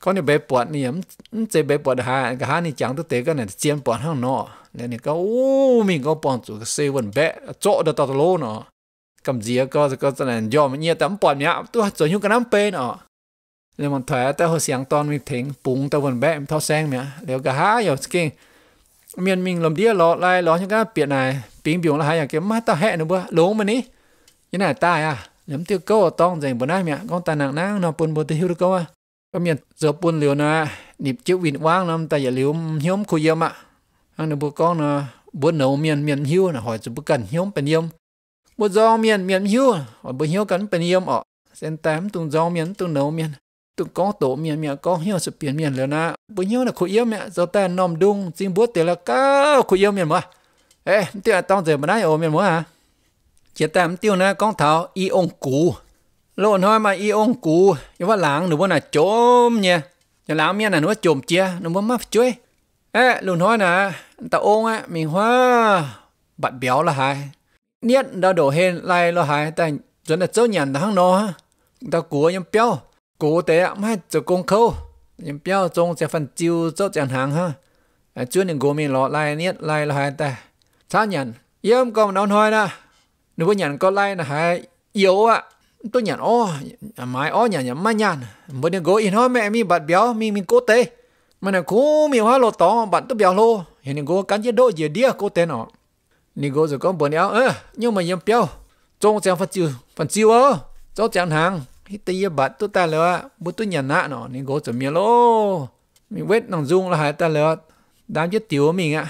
เขาเนี่ยเบปวดเนี่ยมันจะเบปวดหาก็หานี่จังตัวเตะก็เนี่ยเจียนปวดห้างนอเนี่ยนี่ก็โอ้มีก็ปอนจุกเซเว่นแบะโจดตาตโลเนาะกำเจียก็ก็จะเนี่ยยอมเนี่ยแต่มันปวดเนี่ยตัวจนยุ่งกันน้ำเป็นอ๋อแล้วมันถ่ายแต่หัวเสียงตอนมีถึงปุงตะวันแบะมันเท่าแซงเนี่ยเดี๋ยวก็หาอยู่สกิ้ง miền mình làm đĩa lọ lại lọ những cái biển này biển biển là hai nhà kia má ta hẹn nữa bữa lố mà ní như này ta à nhắm tiêu câu ở tông dành bữa nay mẹ con ta nặng nang nó buồn buồn tiêu hiu được câu à có miền giờ buồn liều nè nhịp chữ vịn quang lắm ta giờ liều nhóm khu yếm ạ anh được bữa con nè buồn nấu miền miền hiu là hỏi cho bữa cần nhóm bên yếm bữa do miền miền hiu hỏi bữa hiu cần bên yếm ở sen tám tung do miền tung nấu miền tôi có tổ mẹ mẹ có hiểu sự biến miền lớn na bây nhiêu là khu yếu mẹ do ta nằm đung xin bút tiền là cao khu yếu miền mà ê tiêu là tao giờ mà nói ô miền mà à chỉ tạm tiêu na con thảo y ông cụ lộn thôi mà y ông cụ nhưng mà lãng bữa là chôm nha nhà lãng miền là nữa chôm chia nửa bữa mắc chui, ê lộn thôi nè ta ông á mình hoa bạn béo là hai niết đã đổ hên lại là hai ta dẫn là dấu nhàn thằng nó ta cúi nhầm béo cố tế ạ mà cho công khâu nhưng biểu trong sẽ phần chiêu cho chẳng hàng ha à, chưa những gồm mình lọ lại niết lại là hai ta sao nhận yếm còn đón hỏi nè nếu nhận có lại là hai yếu ạ tôi nhận ô mãi ô nhận nhận mà nhận bữa nay gối in hoa mẹ mi bật biểu, mi mi cố tế mà này cú mi hoa lô to bật tôi biểu lô hiện nay gối cắn chế độ gì đĩa cố tế nó nên gối rồi có bữa nay ơ nhưng mà yếm biểu trong sẽ phần chiêu phần chiêu ơ cho chẳng hàng hít tây bát tôi ta lỡ bút tôi nhà nạ nó nên gỗ chấm miếng lô mình quét nòng dung là hai ta lỡ đám chết tiểu mình ạ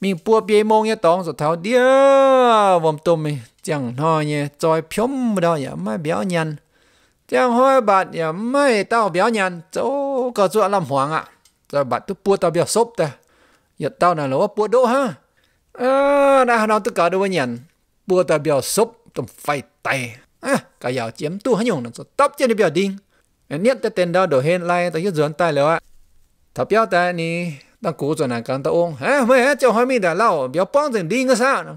mình bua bia mông nhé tông rồi tháo đĩa vòng tôm mình chẳng hoa nhé tròi phím đâu nhỉ mai béo nhăn chẳng hoa bát nhỉ mai tao béo nhăn chỗ cờ chỗ làm hoàng ạ rồi bát tu bua tao béo sốp ta giờ tao là lỡ bua đỗ ha à, đã nó tôi cả đâu nhỉ bua tao béo sốp tôm phải tay à cái giờ chiếm tu hả nhung nó tóc trên đi biểu đinh niệm tới tên đó đổ hên lại tới dưới tay rồi ạ thập biểu tại ni đang cố rồi nàng càng tao ôm hả mẹ cho hỏi mình đã lao biểu bong dừng đi ngơ sao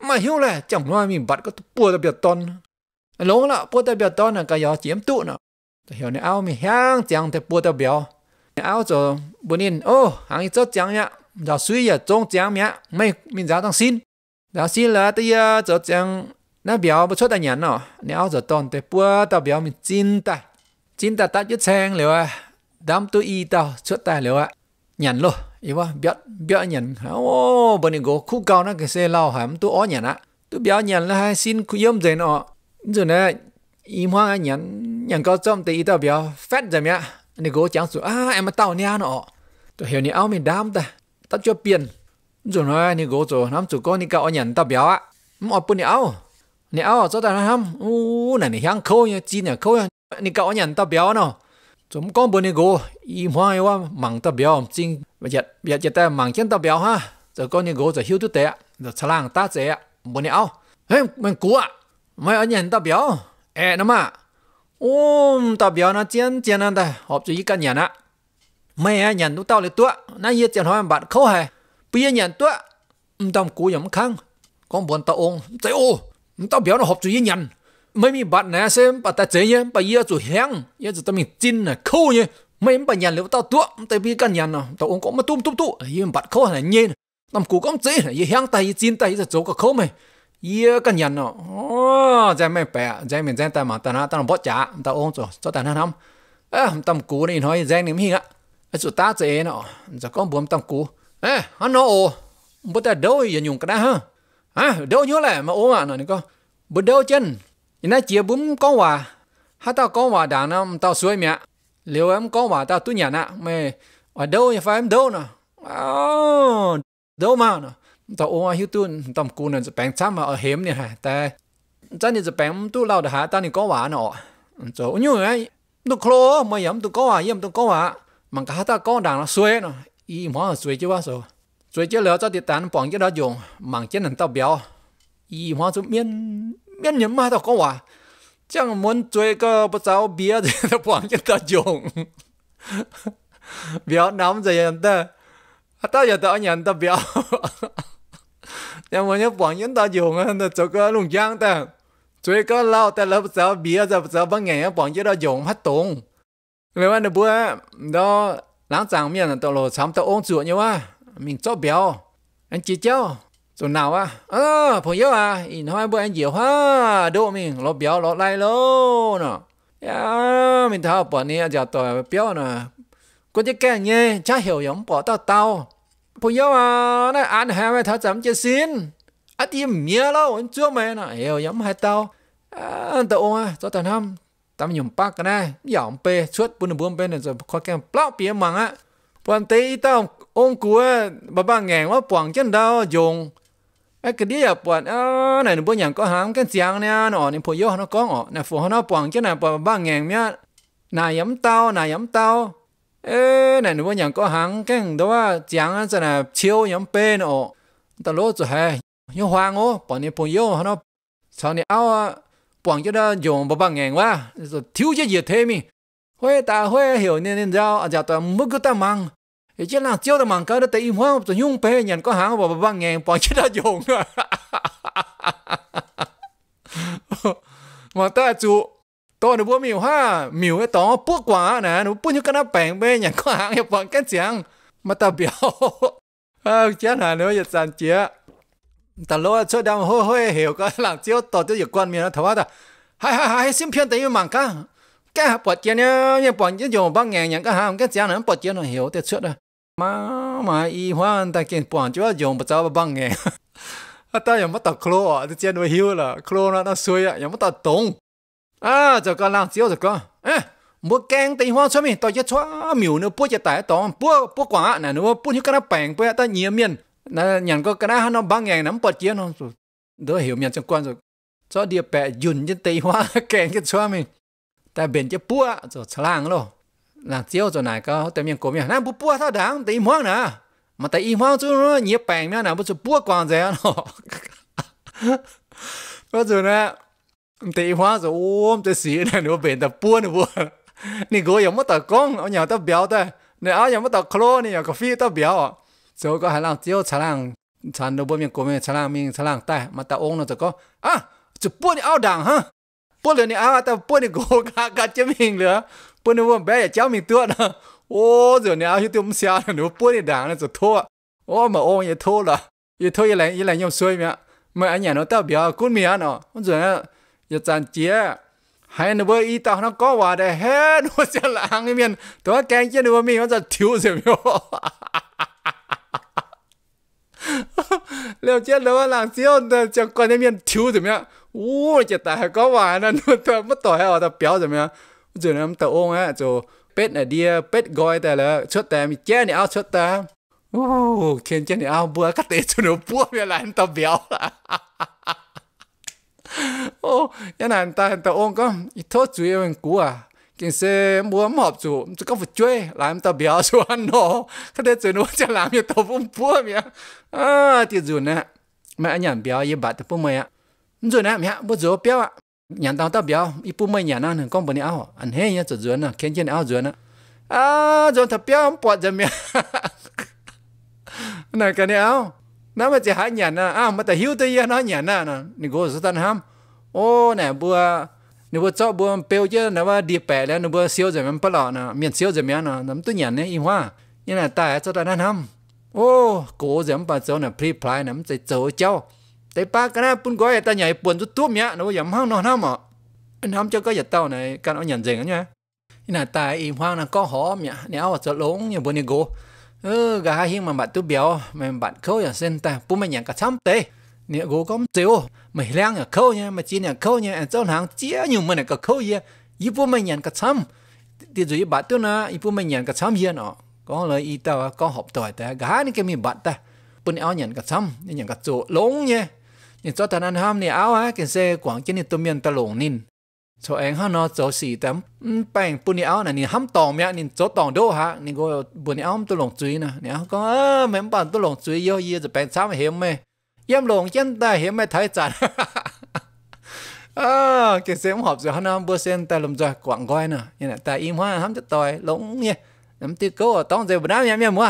mà hiểu là chẳng nói mình bắt có bùa tập biểu tôn lỗ là bùa tập biểu tôn là cái giờ chiếm tu nó hiểu này áo mình hang chẳng thể bùa tập biểu áo cho bữa nên ô hàng ít chốt chẳng nhá giờ suy giờ trông chẳng nhá mày mình giáo đang xin giáo xin là tới giờ chốt chẳng 那表不错的人哦，鸟就当得不到表面真的，真的打就成了啊，当都一到出来了啊，人咯，伊话表表人，哦，不你个酷高那个些老还都哦人啊，都表人了还新酷用人哦，就呢，伊话人人高中第一到表发怎么样？你给我讲说啊，em tao nha nó, tôi hiểu 你 ao mình đam ta, tao cho tiền, rồi nói 你给我做，làm chủ con 你搞 nhận tao biểu 啊，唔我不你 ao。你哦，做大 ham，呜，那你想抠呀，鸡呀抠呀，你搞人达标呢？怎讲不那个？一摸我忙达标，真日日日在忙真达标哈，就讲那个就晓得得，就出浪打折呀，不你哦，哎，们古啊，没有人达标，哎，那么，哦，达标那真真那的，好就一个人啊，没有人都到了多，那也正好把抠还，不要人多，唔当古也唔坑，讲不到翁，再哦。tao biểu nó học chủ yên nhân mấy mi bạn này xem bà ta chế nhé bà yêu chủ hang yêu chủ tao mình tin là khâu nhé mấy bà nhận liệu tao tuột tao biết căn nhận nào tao cũng có mà tum tum tu yêu bạn khâu là nhện làm cú công chế là yêu hang tay yêu tin tay yêu chỗ cái khâu mày yêu căn nhận nào giải mày bè, giải mình giải ta mà tao nói tao nó bớt trả tao ôm rồi cho tao nó không à tao cú này nói giải niệm hi á chủ ta chế nó giờ con buồn tao cú à anh nói ồ bữa ta đâu yêu nhung cái đó ha à đâu nhớ lại mà ôm à nó có bữa đâu chân nó chia bún có hòa hát tao có hòa đàn nó tao suối mẹ liệu em có hòa tao tôi nhà nạ mày ở đâu nhà phải em đâu nè oh, đâu mà nè tao ôm hiu tuôn tao cù nè bánh chăm mà ở hiếm nè hả ta chân thì bánh tu lao được hả tao thì có hòa nè, chỗ như ấy tôi khô mà em tôi có hòa em tôi có hòa mà cả tao có đàn nó suối nè y mà suối chứ bao rồi rồi chứ lỡ cho tiền tán bỏng chứ đó dùng mảng chân nền tao béo y hoa số miên miên nhầm mà tao có quả chẳng muốn chơi cơ bữa sau bia thì tao bỏng chứ tao dùng béo nóng rồi anh ta tao giờ tao nhận tao béo nhưng mà nhớ bỏng chứ tao dùng nó cho cơ lùng giang ta chơi cơ lao ta lỡ bữa sau bia giờ bữa sau bằng ngày bỏng chứ đó dùng hết tùng rồi anh bữa đó láng giang miên là tao lồ sắm tao ôn chuột nhau à mình cho béo anh chị cháu rồi nào ờ, à mình dạ, thao bỏ nè giờ tôi béo nè có chứ cái nhé cha hiểu giống bỏ tao tao 朋友啊那 ăn à, hai mươi thao chấm chưa xin ăn đi mía lâu anh chưa mày nè hiểu giống hai tao ờ, anh tao à cho tao năm tao nhổm bác cái này giống pe suốt bún bún bên này rồi có cái bóc bia măng á còn tí tao องคุเอ๋บ้าบ้าแงว่าปวงเจ้นดาวยงไอ้กระดี้ยาปวดเออไหนหนุ่มอย่างก็หามกันเสียงเนี่ยหนอนี่พูดเยอะหนอก้องอ๋อนี่ฝูงหนอปวงเจ้นน่ปวดบ้าแงงเนี่ยนายย้ำเต้านายย้ำเต้าเอ๋ไหนหนุ่มอย่างก็หามกันแต่ว่าเสียงอ่ะจะน่ะเชียวย้ำเป็นอ๋อแต่รูจะเฮยังหวังอ๋อปวงนี่พูดเยอะหนอชาวเนี่ยเอาปวงเจ้นยงบ้าบ้าแงว่าจะทิ้วจะเยอะเทมี่เฮ้ยตาเฮ้ยเหี่ยวเนี่ยเนี่ยเจ้าอาจจะตัวมึก็ตั้งมัง thì chứ chiếu được mảng cái đó tại im hoa tụi nhung pe nhận có hàng bà bà ngàn bỏ chết đã dùng mà ta chủ tôi nó bố miêu ha miêu cái tỏ bố quả nè nó bố như cái nó bèn pe có hàng nhập bằng cái chẳng mà ta biểu à, chết hà nữa giờ chia ta lo cho đam hơi hơi hiểu cái làng chiếu tỏ cho giờ quan miêu nó thấu ta hai hai hai xin phiền tại im mảng cái cái hạt bọt chia nhá nhưng bọt chứ dùng bằng ngàn nhận cái hàng cái chẳng nó bọt chia nó hiểu tiệt suốt rồi 妈妈一换，但见半就要用不着帮哎。啊，但也没到克啊，就见到休了，克那那水啊，也没到懂。啊，这个人只要这个，哎，没干地方出面，到一出苗呢，不一大档，不不管那呢，不就跟他办不，但你面那人个跟他那帮哎，那不接呢，就都后面就关着，这地白运这地方干个出面，但变这不就出浪了。là tiêu rồi này có tự nhiên của mình nó bút bút thao đáng tại im hoang nè mà tại im hoang chú nó nhiệt bèn nó nào bút chú bút còn gì nó có rồi nè tại im hoang rồi ôm tới xí này nó bền tập bút nữa bút nị gối giống mất tờ con ở nhà tao béo ta nè áo giống mất tờ clo nè nhà cà phê tao béo rồi à. có hai lần tiêu, chả lần chả đâu bút mình của miệng, chả lần miệng, chả lần ta mà tao ôm nó rồi có à chú bút đi ao đàng ha bớt lên này à tao bớt đi cố cả cả chấm hình nữa bớt đi vốn bé là cháu mình tuột nữa ô rồi này à hiểu tôi không sao nữa bớt đi đảng này rồi thua ô mà ô vậy thua là vậy thua vậy lại vậy là nhau xuôi mẹ mà anh nhà nó tao biểu cún mía nó rồi nó giờ chán chia hay nó với ý tao nó có hòa để hết nó sẽ là ăn cái miền tôi càng chết được mình nó sẽ thiếu rồi miêu liệu chết đâu là làm siêu cho con cái miền thiếu rồi miệng 哇，这大海搞完了，他没倒海哦，他表怎么样？就那么倒翁啊，就เป็ดน่ะเดียเป็ดกอยแต่ละชดแต่มีแจ้เนี่ยเอาชดแต่โอ้เขียนแจ้เนี่ยเอาบัวกะเตะจุนปัวเวลาอันตะเบียวโอ้ยันหันตาหันตาองก็อีโทษจุยเป็นกูอ่ะกินเสบัวหมอบจุจะก็ฝึกช่วยหลานตะเบียวชวนโนกะเตะจุนว่าจะหลานมีตัวปุ่มปัวเมียอ่าที่จุนนะแม่อันยันเบียวยี่บาทแต่ปุ่มเมีย rồi nè mẹ bữa rửa béo ạ nhàn tao tao béo ít bữa mấy nhàn ăn con bữa áo anh hết nhá rồi rửa nè khen trên áo rửa nè à rồi thật béo không bỏ ra mẹ nè cái này áo nó mà chỉ hai nhàn à à mà ta hiu tới nó nhàn à nè nị gỗ rất tan ham ô nè bữa nếu bữa cho bữa béo chứ nếu mà đi bẻ là nếu bữa siêu rồi mình bắt lọ nè miền siêu rồi mẹ nè nắm tôi nhàn nè, im hoa như là tại cho tao tan ham ô cố rồi bà cháu nè pre play nắm chạy cháu cháu แต่ป้าก็น่าปุ่นก้อยแต่ใหญ่ปวนจุดทุ่มเนี่ยนะว่าอย่ามั่งนอนห้ามอ่ะน้ำเจ้าก็อย่าเต้าในการเอาหยันเจงอันเนี้ยนี่นะตายอีห้างนะก็หอมเนี่ยเนี่ยเอาจะลงอย่างบนนี้โกเออกะหาหิ้งมันบัดตุ้เบียวมันบัดเข้าอย่างเส้นตาปุ่มมันอย่างกระช้ำเตะเนี่ยโกก็มเจียวไม่แรงอย่างเข้าเนี่ยมาจีเนี่ยเข้าเนี่ยเจ้าหางเจี๊ยอยู่มันก็เข้าเยอะยี่ปุ่มมันอย่างกระช้ำที่จะยี่บัดตัวนะยี่ปุ่มมันอย่างกระช้ำเยอะเนาะก็เลยอีเต้าก็หอบต่อยแต่กะหานี่แกมีบัดแต่ปุ่นเอาอย่างกระช้ำอย่างกระโจลงเนี่ย你做但安 ham ni áo á cái xe quảng chân ni tôm miên ta lủng nín cho anh ha nó cho xì tấm bánh bún ni áo này ni ham tòng mẹ ni cho tòng đô ha ni go bún áo tôi lủng chuối nè ni áo có ơ mẹ bạn tôi lủng chuối yo yo จะเป็นสามเห็มไหมย่ำลง chân ta hiểu ไม่ thấy chặt à cái xe họp rồi hắn ham bữa sen ta lùm rồi quảng coi nè như này ta im hoa ham cho tòi lũng nhé nắm tiêu cố ở tông dây bữa nào nhé mua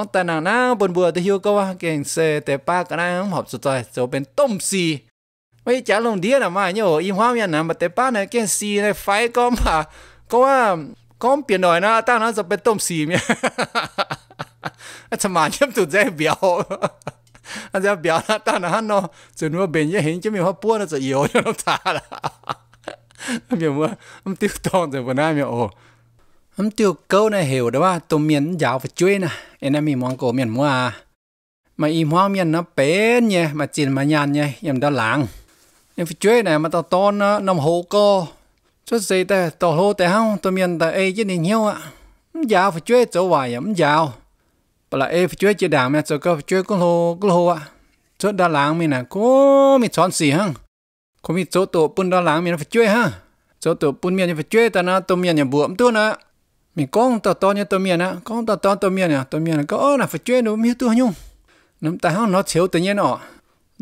หองแต่นางนาบนบัวตะฮิวก็ว่าเก่งเซแต่ป้าก็นางหอบสุดใจจะเป็นต้มซีไม่จ๋าลงเดียนะมาเนี่ยอีห้ามยันนะมาแต่ป้าเนี่ยเก่งซีในไฟก็มาก็ว่าก็เปลี่ยนหน่อยนะตั้งนั้นจะเป็นต้มซีเนี่ยทำไมเชื่ยมจุดใจเบียวอาจย์เบียวนะตั้งนั้นเนาะจนว่าเบนยังเห็นจะมีว่าป้วนจะเยอยวจน้ำตาละเบียวว่ามันติดตตองจะบนหน้าเนี่ยโอ้ Hôm tiêu câu này hiểu đó à, tụi miền giáo phải chơi nè, em em mình mong cổ miền mua à. Mà im hoang miền nó bén nhé, mà chín mà nhàn nhé, em đã lãng. Em phải chơi này mà tao to nó nằm hồ cô. Chút gì ta, tao hồ ta không, tụi miền ta ấy chứ nên nhiều ạ. À. Giáo phải chơi chỗ hoài, em à, giáo. Bà là em phải chơi chơi đảng mẹ, chỗ cơ phải chơi con hồ, con hồ ạ. À. Chút đã lãng mình nè, có mình chọn gì hăng. có mình chỗ tổ bún đã lãng mình phải chơi ha. Chỗ tổ bún miền phải chơi ta nó, tụi miền nhà buộm tôi nữa mình con tao to như tao miền á con tao to tao miền à tao miền có là phải chuyên nó miết tôi nhung nắm hông nó chiếu tự nhiên nọ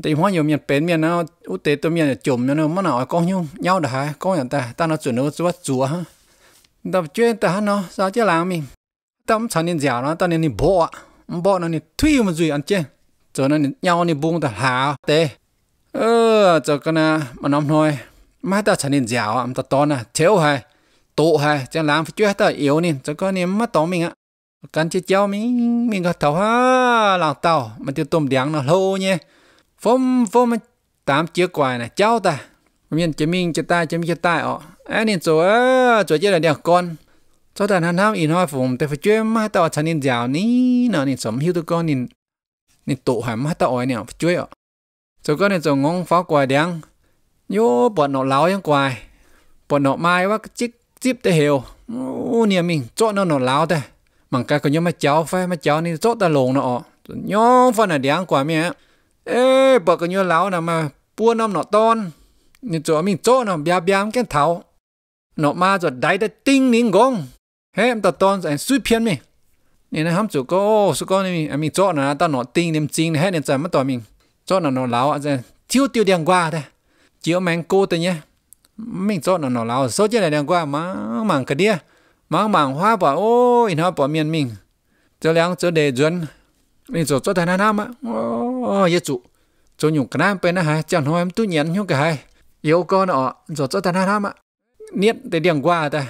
thì hoa nhiều miền bến miền nó út tế tao miền chùm nào, mà nào con nhung nhau đã hai con nhà ta ta nó chuẩn nó chúa chúa ha tao chơi tao nó sao chứ làm mình tao không sẵn nên dẻo nó tao nên đi bỏ bỏ nó nên thuy mà duy ăn chứ, rồi nó nhau nên buông tao hà tê ờ cho cái na à, mà nóng thôi mai tao sẵn nên dẻo tao to nè chéo hai tụ ha chẳng làm phải chưa tới yếu nè cho con niệm mất tổ mình ạ, cần chỉ cho mình mình có thầu ha làm tàu mà tiêu tôm đắng nó lâu nhé phong phong tám chiếc quài này cháu ta mình chỉ mình chỉ ta chỉ mình chỉ ta ọ ấy nên rồi chỗ chỉ là đèo con cho đàn hắn ham in hoa phải phải giàu ní, nó hiu con con nè, tụ ạ, cho phá quài quài, yo mai chích tiếp tới hiểu ô nhà mình chỗ nó nó láo thế mà cái còn nhớ mà cháu phải mà cháu nên chỗ ta lồng nó nhớ phần là đáng quá mẹ ê bà còn nhớ láo nào mà buôn nó nó ton nên chỗ mình chỗ nó bia bia cái tháo nó ma rồi đáy đã tinh nín gong hết em ta ton rồi suy phiền mình nên là hám chủ có số con này à, mình mình chỗ nó ta nó tinh niềm chính hết nên giờ mất tòa mình chỗ nó nó láo à giờ thiếu tiêu điang qua đây, chiếu mang cô tới nhé mình chọn nó nó lão số chết này đang qua mà mảng cái đĩa mà mảng hoa bỏ ôi in hoa bỏ miền mình cho lẽ cho đề chuẩn nên cho cho thằng nào mà ô yết chủ cho nhung cái nam bên nó hay chẳng hoa em tu nhẫn nhung cái hay yêu con ọ cho cho thằng nam á niết để đang qua ta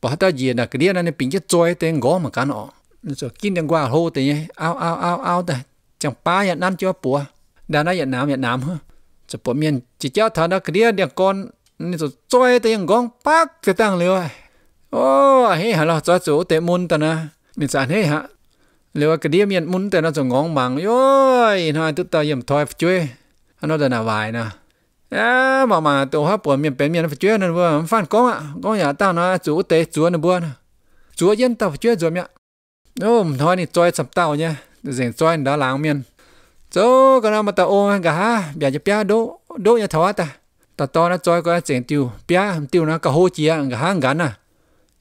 bỏ ta gì là cái đĩa này bình chất trôi tên gõ mà cán ọ cho kinh đang qua hô thì ao ao ao ao ta chẳng ba nhận ăn cho bùa đã nói nhận nam nhận nam hả cho bùa miền chỉ cho thằng đó cái đĩa đang con 你就再等讲八个当了，哦，嘿哈咯，再做得闷的呢，你咋嘿哈？แล้วก็เดียมีมุนแต่เราจะงองมังย้อยน้อยตุ๊ตาเยี่ยมทอยช่วยอันนั้นน่ะวายนะเอ้มา มาตัวฮับปวดมีเป็นมีนช่วยนั่นว่าฟันก้องอ่ะก้องอย่าตั้งนะจู่เตะจู่นั่นบัวนะจู่เย็นตาช่วยจู่เมียโอ้มทอยนี่จอยสับเต้าเนี่ยเสียงจอยด่าหลังเมียนโจก็เรามาตาโอ้กันฮะอย่าจะเปียโดโดอย่าทอตา ta to nó chơi có chèn tiêu bia hầm tiêu nó cả hô chia cả hang gắn à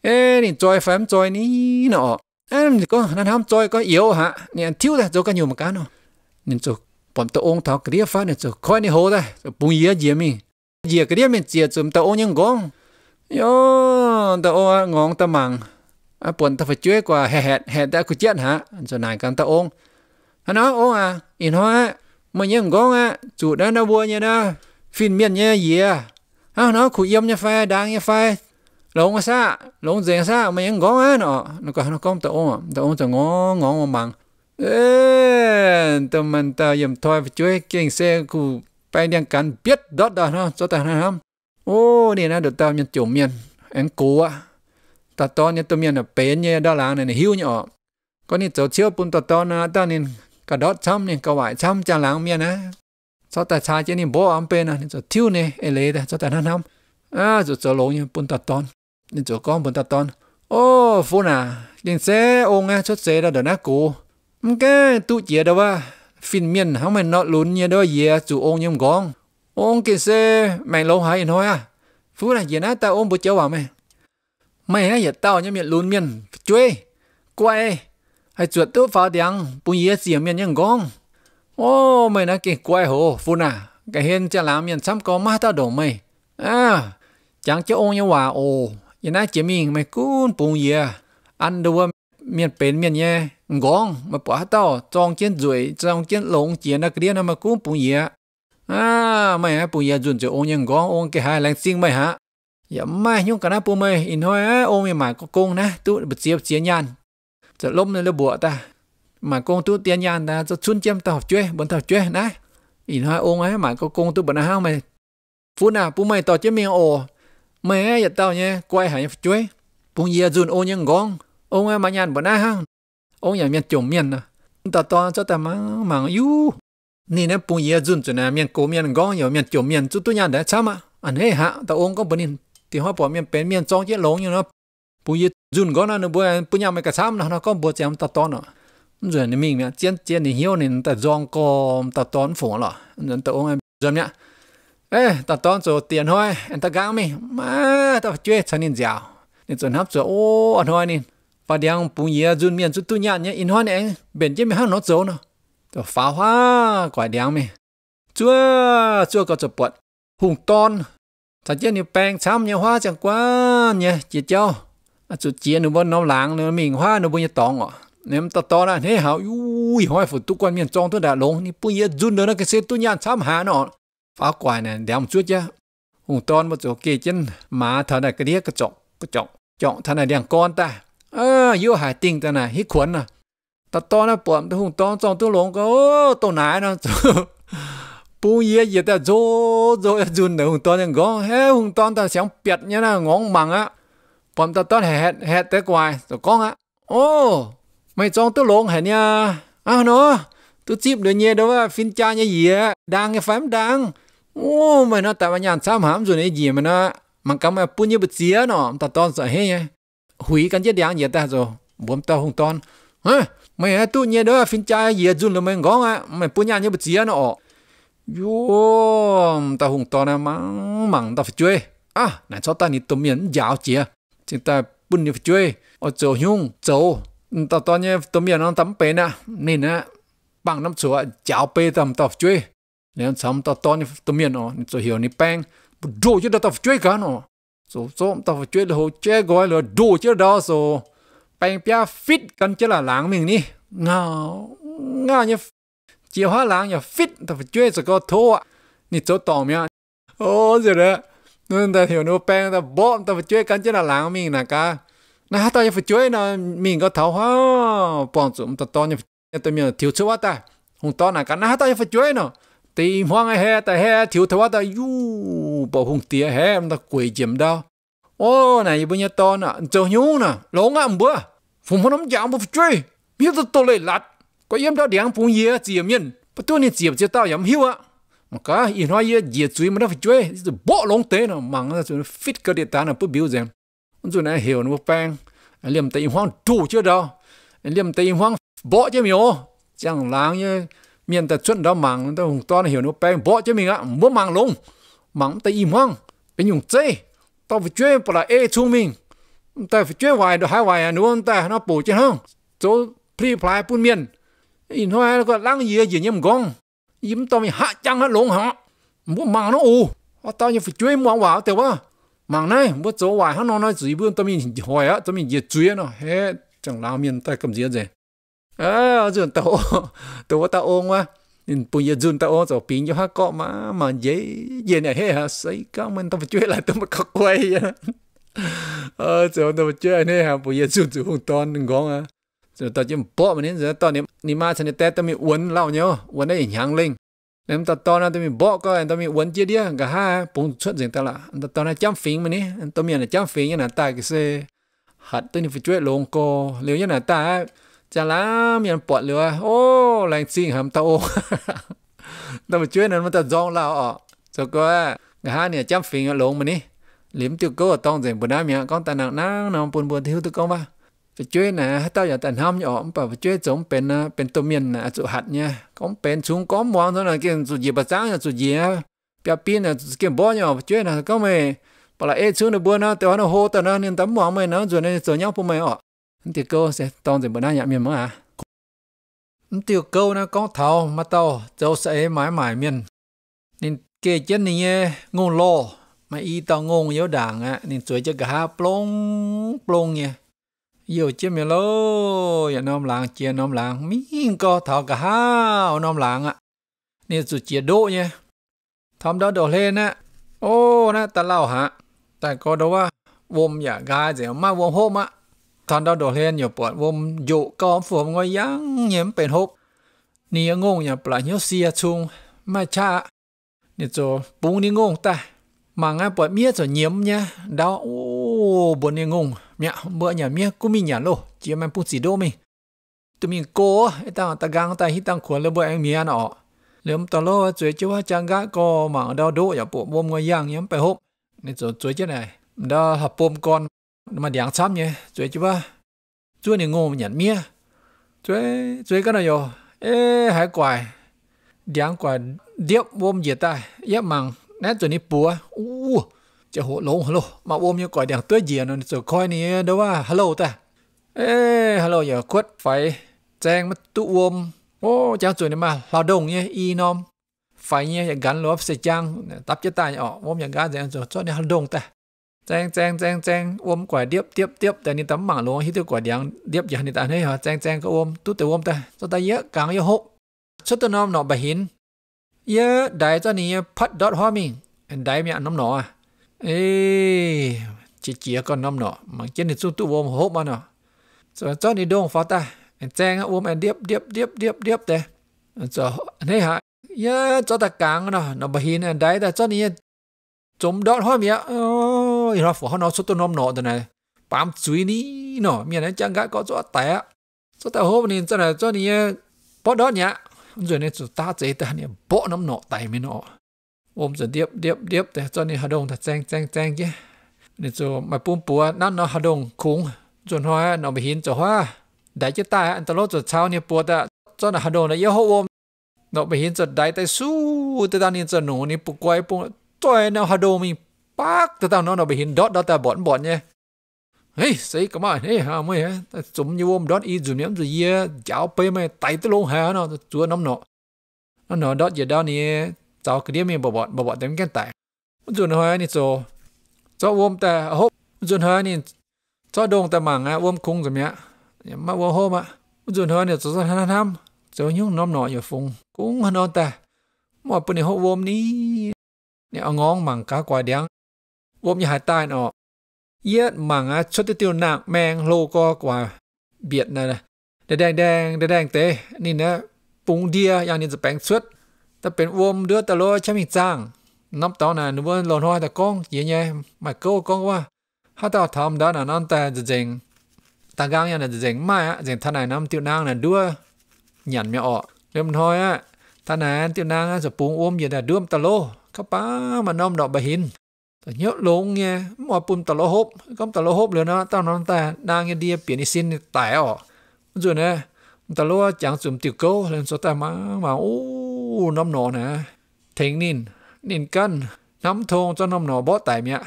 ê nị chơi phải em chơi ní nọ em có nó ham chơi có yếu ha, nị ăn thiếu ra cho cái nhiều mà cá nó nên cho bọn tao ông thảo kia phát nên cho coi nị hô ra bùn yếu gì mi gì cái mình chia chúng ta ông nhưng gong yo tao ông à, ngon tao màng à bọn tao phải chơi qua hẹt hẹt hẹt đã cứ chết hả cho này càng tao ông nó ông à in hoa mà nhưng gong à chủ đã nó buồn như đó phim miên nhé gì à à nó khu yếm nhé phai đang nhé phai lông sa lông dèn sa mà yên gong á nó nó có nó công tao à? ôm tao ôm tao ngó ngó mà bằng ê tao mình tao yếm thôi chuối kinh xe khu bay đang cắn biết đốt đó nó cho tao nó ô nè nó được tao nhận chủ miên ăn cố á ta to nhé tao miên là bén nhé đó là này hiu nhỏ có nên cháu chiếu bún ta to na ta nên cả đó chăm nên cả vải chăm cha láng miên á cho tại cha chế ni bố âm bên à cho thiếu nè ê lê đó cho tại hắn không à cho cho lỗ như bún tạt ton nên cho con bún tạt ton ô phụ nà nhưng xe ông á cho xe ra đỡ nát cố cái tu chia đâu à phim miền, không phải nó lún nha đó gì chủ ông nhầm gong ông kia xe mày lâu hay thôi à phụ nà giờ nát tao ông bố cháu bảo mày mày á giờ tao nhầm miền lún miền, chui quay e. hay chuột tớ phá tiếng bún gì xiêm miên nhầm gong Ô, mày nói kì quay hồ, phun à. Cái hiên chả làm nhận sắm có má ta đổ mày. À, chẳng cho ông như hòa ô, như á chỉ mình mày cún bùng gì Ăn đồ miền bến miền nhé. Ngon, mà bỏ tao, trong chiến rủi, trong chiến lồng chiến nó kia điên mà cún bùng gì à. mày á bùng gì à, cho ông như ngon, ông cái hai lành xinh mày hả. Dạ mai nhung cả nắp bù mày, in thôi á, ông mày mà có công ná, tụi bật xếp chế nhàn. Giờ lông này là ta, mà con tu tiên nhà ta cho chun chém học chơi bọn tàu chơi nè ý nói ông ấy mà có con tu bận nào mày phụ nào phụ mày tao chơi miếng ồ mày ấy tao nhé quay hải chơi phụ giờ dùn ô nhân gong ông ấy mà nhàn bận nào ông nhà miền chủng miền à tao to cho tao mang mang yêu nên nó phụ giờ dùn cho nè miền cổ miền gong nhà miền chủng miền chút tu nhà đã sao mà anh ấy hạ tao ông có bận nên thì họ bỏ miền bén miền trong chiếc lỗ như nó phụ giờ dùn gong nó bữa bữa nhà mày cả sao nó có bữa chém tao to nữa à rồi nên mình nhá chiến chiến thì hiếu nên ta dọn co ta tón phủ lọ nên ta ông em dâm nhá ê ta tón số tiền thôi em ta gắng mi mà ta chơi chân nên giàu nên chuẩn hấp rồi ô anh hoa nên và đang bù nhia dùn miền chút tu nhạn nhá in hoa này bên trên mình hăng nó dấu nó ta phá hoa quả đang mi chúa chúa có chụp bọt hùng ton ta chiến nhiều bèn chăm nhiều hoa chẳng quá nhá chị cháu à chút chiến nó vẫn nó lạng nó mình hoa nó bây giờ tòng à nem ta to ra thế hảo ui hỏi phụ tu quan miền trong tôi đã lông ni bây giờ run nữa cái xe tu nhàn sám hà nó phá quài này đéo ông chút chứ hùng ton một chỗ kia chân mà thằng này cái đĩa cái trọng cái trọng trọng thằng này đang con ta à yêu hải tinh ta này hít khuẩn à ta to nó bọn tôi hùng ton trong tôi lông có tôi nái nó bây giờ giờ ta rô rô run nữa hùng ton đang gõ hé hùng ton ta sáng bẹt nhá là ngóng mằng á bọn ta to hẹt hẹt tới quài rồi con á ô mày chọn tôi lộn hả nha à nó tôi chip được nhé đó phim cha như gì á đang cái phám đang ô mày nó tao nhàn sao hám rồi này gì mà nó mà cắm mày bún như bật día nó ta toàn sợ hết nhé hủy cái chết đáng gì ta rồi bấm tao không toàn hả mày à tôi nhé đó phim cha gì dùn là mày ngó á mày bún nhà như bật día nó yo ta hùng toàn à mắng mắng ta phải chơi à nãy cho ta đi tôm miến giáo chìa chúng ta bún như phải chơi ở chỗ nhung chỗ tao tao nhé tao miền nó tắm bể nè nên á bằng năm chùa chào bê tầm tao chơi nên xong tao tao nhé tao miền nó tao hiểu nè bang đồ chứ tao chơi cả nó số số tao chơi là hồ chơi gọi là đồ chứ đó số bang pia fit cần chứ là lãng mình nè, ngao ngao nhé chiều hóa lãng nhé fit tao chơi sẽ có thua nè chỗ tao miệng ô rồi đó nên ta hiểu nó bang ta bom tao chơi cần chứ là lãng mình nè cả 那他到也不觉呢，民个头哈，帮助我们到呢，对面跳出我的，红到那个，那他到也不觉呢，地方的黑的黑跳出我的，哟，保红地黑，我们鬼见到，哦，那一般要到呢，就牛呢，龙啊不，ผมพน้ำยางบ่ช่วยมีตัวตัวเลยหลัดก็เยี่ยมดาวเดียงปูเยียเจียมเย็นประตูนี่เจียบเจียเต้าอย่างหิวอ่ะมันก็อีน้อยเยียเจียจุยมันได้ช่วยจะโบลงเตะนะมังจะฟิตกระเดียตานะปุ๊บบิวเจม dù này hiểu nó bang liềm tây hoang chủ chưa đâu liềm tây hoang bỏ cho mình chẳng láng như miền ta chuẩn đó mạng ta hùng to hiểu nó bang bỏ cho mình á muốn mạng luôn mạng tây im hoang bên dùng chơi tao phải chơi bỏ là e chúng mình ta phải chơi hoài được hai hoài à, nữa ta nó bổ chứ không chỗ pli ply bún miền in hoa có lăng gì gì nhầm gong yếm tao mình hạ chăng hết luôn hả muốn mạng nó u tao như phải chơi mua vào tiểu quá mảng này bữa chỗ hoài hắn nó nói gì bữa tao mình hỏi á tao mình diệt chuyên nó hết chẳng lao miền tay cầm diệt gì à dùn tao tao tao ôm quá nên bây giờ dùn tao tao pin cho hát cọ mà mà dễ dễ này hết hả xây các tao phải chơi lại tao mà cọc quay ờ chỗ tao phải này hả bây giờ dùn dùn không toàn đừng à rồi tao chỉ bỏ mà nên giờ tao niệm niệm ma chân tết tao mình uốn lao nhau uốn đấy nhang linh em ta to na tôi mình bỏ coi em tụi mình uốn chia đi cả ha bùng xuất gì ta là em ta to na chăm phím mà nè, em tụi mình là chăm phím như là ta cái xe hạt tôi mình phải chơi lồng co liệu như là ta chả lắm mình bỏ lửa ô lành xin hàm ta ô ta mà chơi nên mà ta dọn lao ọ cho coi cả ha nè chăm phím lồng mà ní liếm tiêu cơ ở tông diện bữa nay mình con ta nặng nắng nằm buồn buồn thiếu tụi con ba và chơi nè hết tao giờ tận hôm nhỏ bảo và chơi giống bên ờ, bên tô miền nè chỗ hạt nha có bên xuống có món thôi là cái chỗ gì bà sáng là chỗ gì á bia pin là cái bó nhỏ và chơi là có mày bảo là ê xuống được buôn nó tao nó hô tao nó nên tắm món mày nó rồi nên rồi nhau của mày ọ thì cô sẽ toàn gì bữa nay nhà miền mà à tiêu câu nó có thầu mà tao cháu sẽ mãi mãi miền nên kê chân này ngon lo mà y tao ngon yếu đảng á nên chuối cho cả plong plong nha ยู่เจียมโลอย่าน้อมหลังเจียน้อมหลังมิ่งก็เท่ากะห้าวน้อมหลังอ่ะนี่สุดเจียโดเนี่ยทำดาวดอดเลนะโอ้นะตะเล่าฮะแต่ก็ดูว่าวมอย่ากายเสียมาวมโฮมะทำดาวดอดเลนอย่าปวดวมอยู่กอมฝวมงอยังเยี่ยมเป็นฮบนี่งงอย่าปลาเหี้ยเสียชุงมาชานี่โจปุ้งนี่งงแต่มางาปวดเมียจะเยี่ยมเนี่ยดาวโอ้บนนี่งง mẹ bữa nhà mía cũng mi nhà lô chỉ mang bút gì đô mi tụi mình cố ta ta gang ta hít tăng khuẩn lên bữa anh mía nọ lượm tao lô chơi chơi hoa trang gã co mà đau đô ở bộ bom người giang nhắm phải hộp nên rồi chơi chứ này đó hợp bom con mà đáng sắm nhé chơi chơi ba chơi này ngô nhận mía chơi chơi cái này rồi ê hải quài đáng quài điệp bom gì ta yếp mằng nét chuối này bùa u จะโหลงฮัลโหลมาโอมยังก่อยอย่างตัวเยียนนจะคอยนี่เดี๋ยวว่าฮัลโหลแต่เอ้ฮัลโหลอย่าควดไฟ แจ้งมาตุวมโอ้จังจุยนี่มาเราดงเนี่ยอีนอม ไฟเนี่ยอย่างกันลบเสียจังตับจะตายออกอมอย่างกันอย่งจุดจอเนี่ยเลาดงแต่แจ้งแจ้งแจ้งแจ้งอมก่อยเดียบเดียบเดียบแต่นี่ตั้มหมังลงฮิตกวอยเดียงเดียบอย่างนี่ตาเนี่ยฮะแจ้งแจ้งก็อมตุ้แต่อมแต่ตัวตายเยอะกลางเยอะหกชุดตัวนอมหนอบะหินเยอะได้เจ้านี่พัดดอทฮอมิงได้มีอันน้ำหนออ่ะ Ê, chị chị con năm nọ, mà chết thì xuống tụ bom hốp nọ. Rồi cho đi đông phá ta, anh trang ôm anh điếp điếp điếp điếp điếp tè. Rồi, thế hả? Yá, cho ta càng nọ, nó bà anh đấy ta cho ni chống đọt hoa mía. Ôi, nó phổ nó xuất tụ nọ tờ này. Bám chuối ní nọ, miền anh trang gái có chỗ tẻ. Cho ta hốp nên cho này cho ni bó đọt nhá. Rồi nên ta chế ta nè, bó năm nọ tay mình nọ ôm giờ điệp điệp điệp để cho nên hà đông thật trang trang trang chứ nên rồi mà bùm bùa nát nó hà đông khủng rồi hoa nó bị hiến cho hoa đại chứ ta anh ta lót rồi sao เนี่ยปวดอะจนหาโดนอะเยอะโอมเนาะไปเห็นจะได้แต่สู้แต่ตอนนี้จะหนูนี่ปุกไว้ปุกจอยเนาะหาโดมีปักแต่ตอนนั้นเราไปเห็นดอทดอทแต่บ่อนบ่อนเนี่ยเฮ้ยสิก็มาเฮ้ยหาไม่ฮะแต่สมยูมดอทอีจุเนี่ยมันจะเยอะเจ้าไปไม่ไต่ตะลงหาเนาะตัวน้ำเนาะนั่นเนาะดอทเยอะดาวนี่เจ้าก็เดียมีบบบบเต็มแก่นแต่ มันจุนหอยนี่โจเจ้าวมแต่ฮบมันจุนหอยนี่เจ้าดงแต่หมังอะวมคุ้งสมยะเนี่ยมาวัวโฮมอ่ะมันจุนหอยเนี่ยจะทำทำเจ้ายุ่งน้อมหน่อยอย่าฟงกุ้งนอนแต่หมอดปุ่นในฮบวมนี้เนี่ยเอางองหมังกากว่าเดียงวมอย่าหายตายเนาะเยียดหมังอะชดติวหนักแมงโลก็กว่าเบียดนะนะ แดงแดงแดงเตะนี่นะปุงเดียอย่างนี้จะแปลงชุด ta เป็นอวมเดือตะโลใช่มิจังนับตอนน่ะนึกว่าหลอนหอยตะกงเยี่ยๆมาเก้ากงว่าถ้าตาทำได้น่ะนั่นแต่จะเจงตากางยันน่ะจะเจงไม่อะเจงท่านไหนน้ำติวนางน่ะด้วยหยันไม่ออกเริ่มทอยอะท่านไหนติวนางจะปูงอวมเยี่ยแต่ด้วมตะโลข้าป้ามาน้อมดอกบะหินตอนเยอะลงเงี้ยมอปุ่มตะโลฮบก็ตะโลฮบเลยนะตอนนั้นแต่ นางเงี้ยเดียเปลี่ยนอีสินแต่ออกมันส่วนเนี่ยตะโลจังสุ่มติวโก้เล่นสตามามาโอ้อู้น้ำหนอนะเทงนินนินกันน้ำทงเจ้าน้ำหนอบ่ไต่เมีย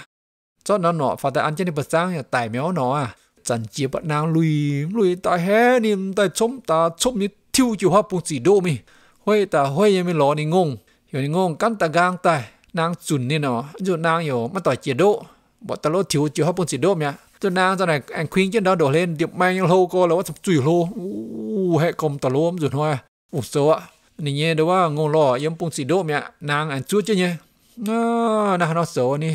เจ้าน้ำหนอฝ่าแต่อันเจนี่ประจังอย่าไต่เมียวหนออ่ะจันเจียบนางลุยลุยตาแห่นี่ตาชมตาชมนี่ทิวจิวฮาปุงสีโดมีห้วยตาห้วยยังไม่หลอนี่งงอยู่นี่งงกันตะกางตายนางจุนนี่เนาะอยู่นางอยู่มาต่อยเจียโดบ่ตะโลทิวจิวฮาปุงสีโดเมียจนนางจะไหนแองควิงเจนดาวโดดเล่นเดี๋ยวแมงยังโลก็แล้วว่าจุยโลอู้แหกกลมตะโลมจุดห้อยอุศวะนี่เยดว่างงลอยังปุ่งสีโดเมียนางอันจุดเจเนี่ยน่านะฮะนอโสนี่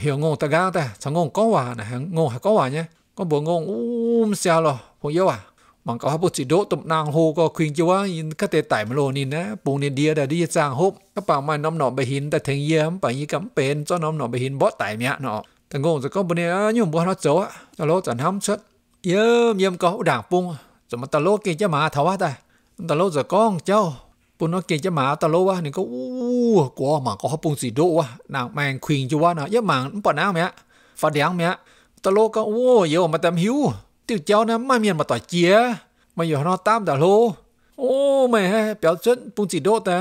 เหี่ยวงงตะกางแต่สังงงก็ว่านะฮะงงหาก็ว่าเนี่ยก็บ่งงอู้มเสียหรอพวกเยอะอ่ะมันก็ฮับปุจิโดตบนางโฮก็ควิงจะว่ายินก็เตะไต่มาโลนี่นะปูนี่เดียแต่ดีจางฮบก็ป่ามาน้ำหนอไปหินแต่เทงเยี่ยมไปยี่กําเป็นจ้าน้ำหนอไปหินบ่ไต่เมียเนาะแต่งงจะก็บ่เนี่ยยุ่งบ่ฮะนอโสอ่ะตะโลจันทําชัดเยี่ยมเยี่ยมก็ด่างปุงจะมาตะโลเกจะมาทว่าแต่ตะโลจะก้องเจ้าปุ่นนกเกจะหมาตะโลวะนี่ก็อู้กลัวหมาก็ฮับปุ่นสีโดวะนางแมงควีนจะว่านะยะหมาปอน้าเมียฟาเดียงเมียตะโลก็โอ้เยอะมาเต็มหิวติวเจ้านะมาเมียนมาต่อยเจียมาอยู่นอตามตะโลโอ้แม่เปียวเจนปุ่นสีโดแต่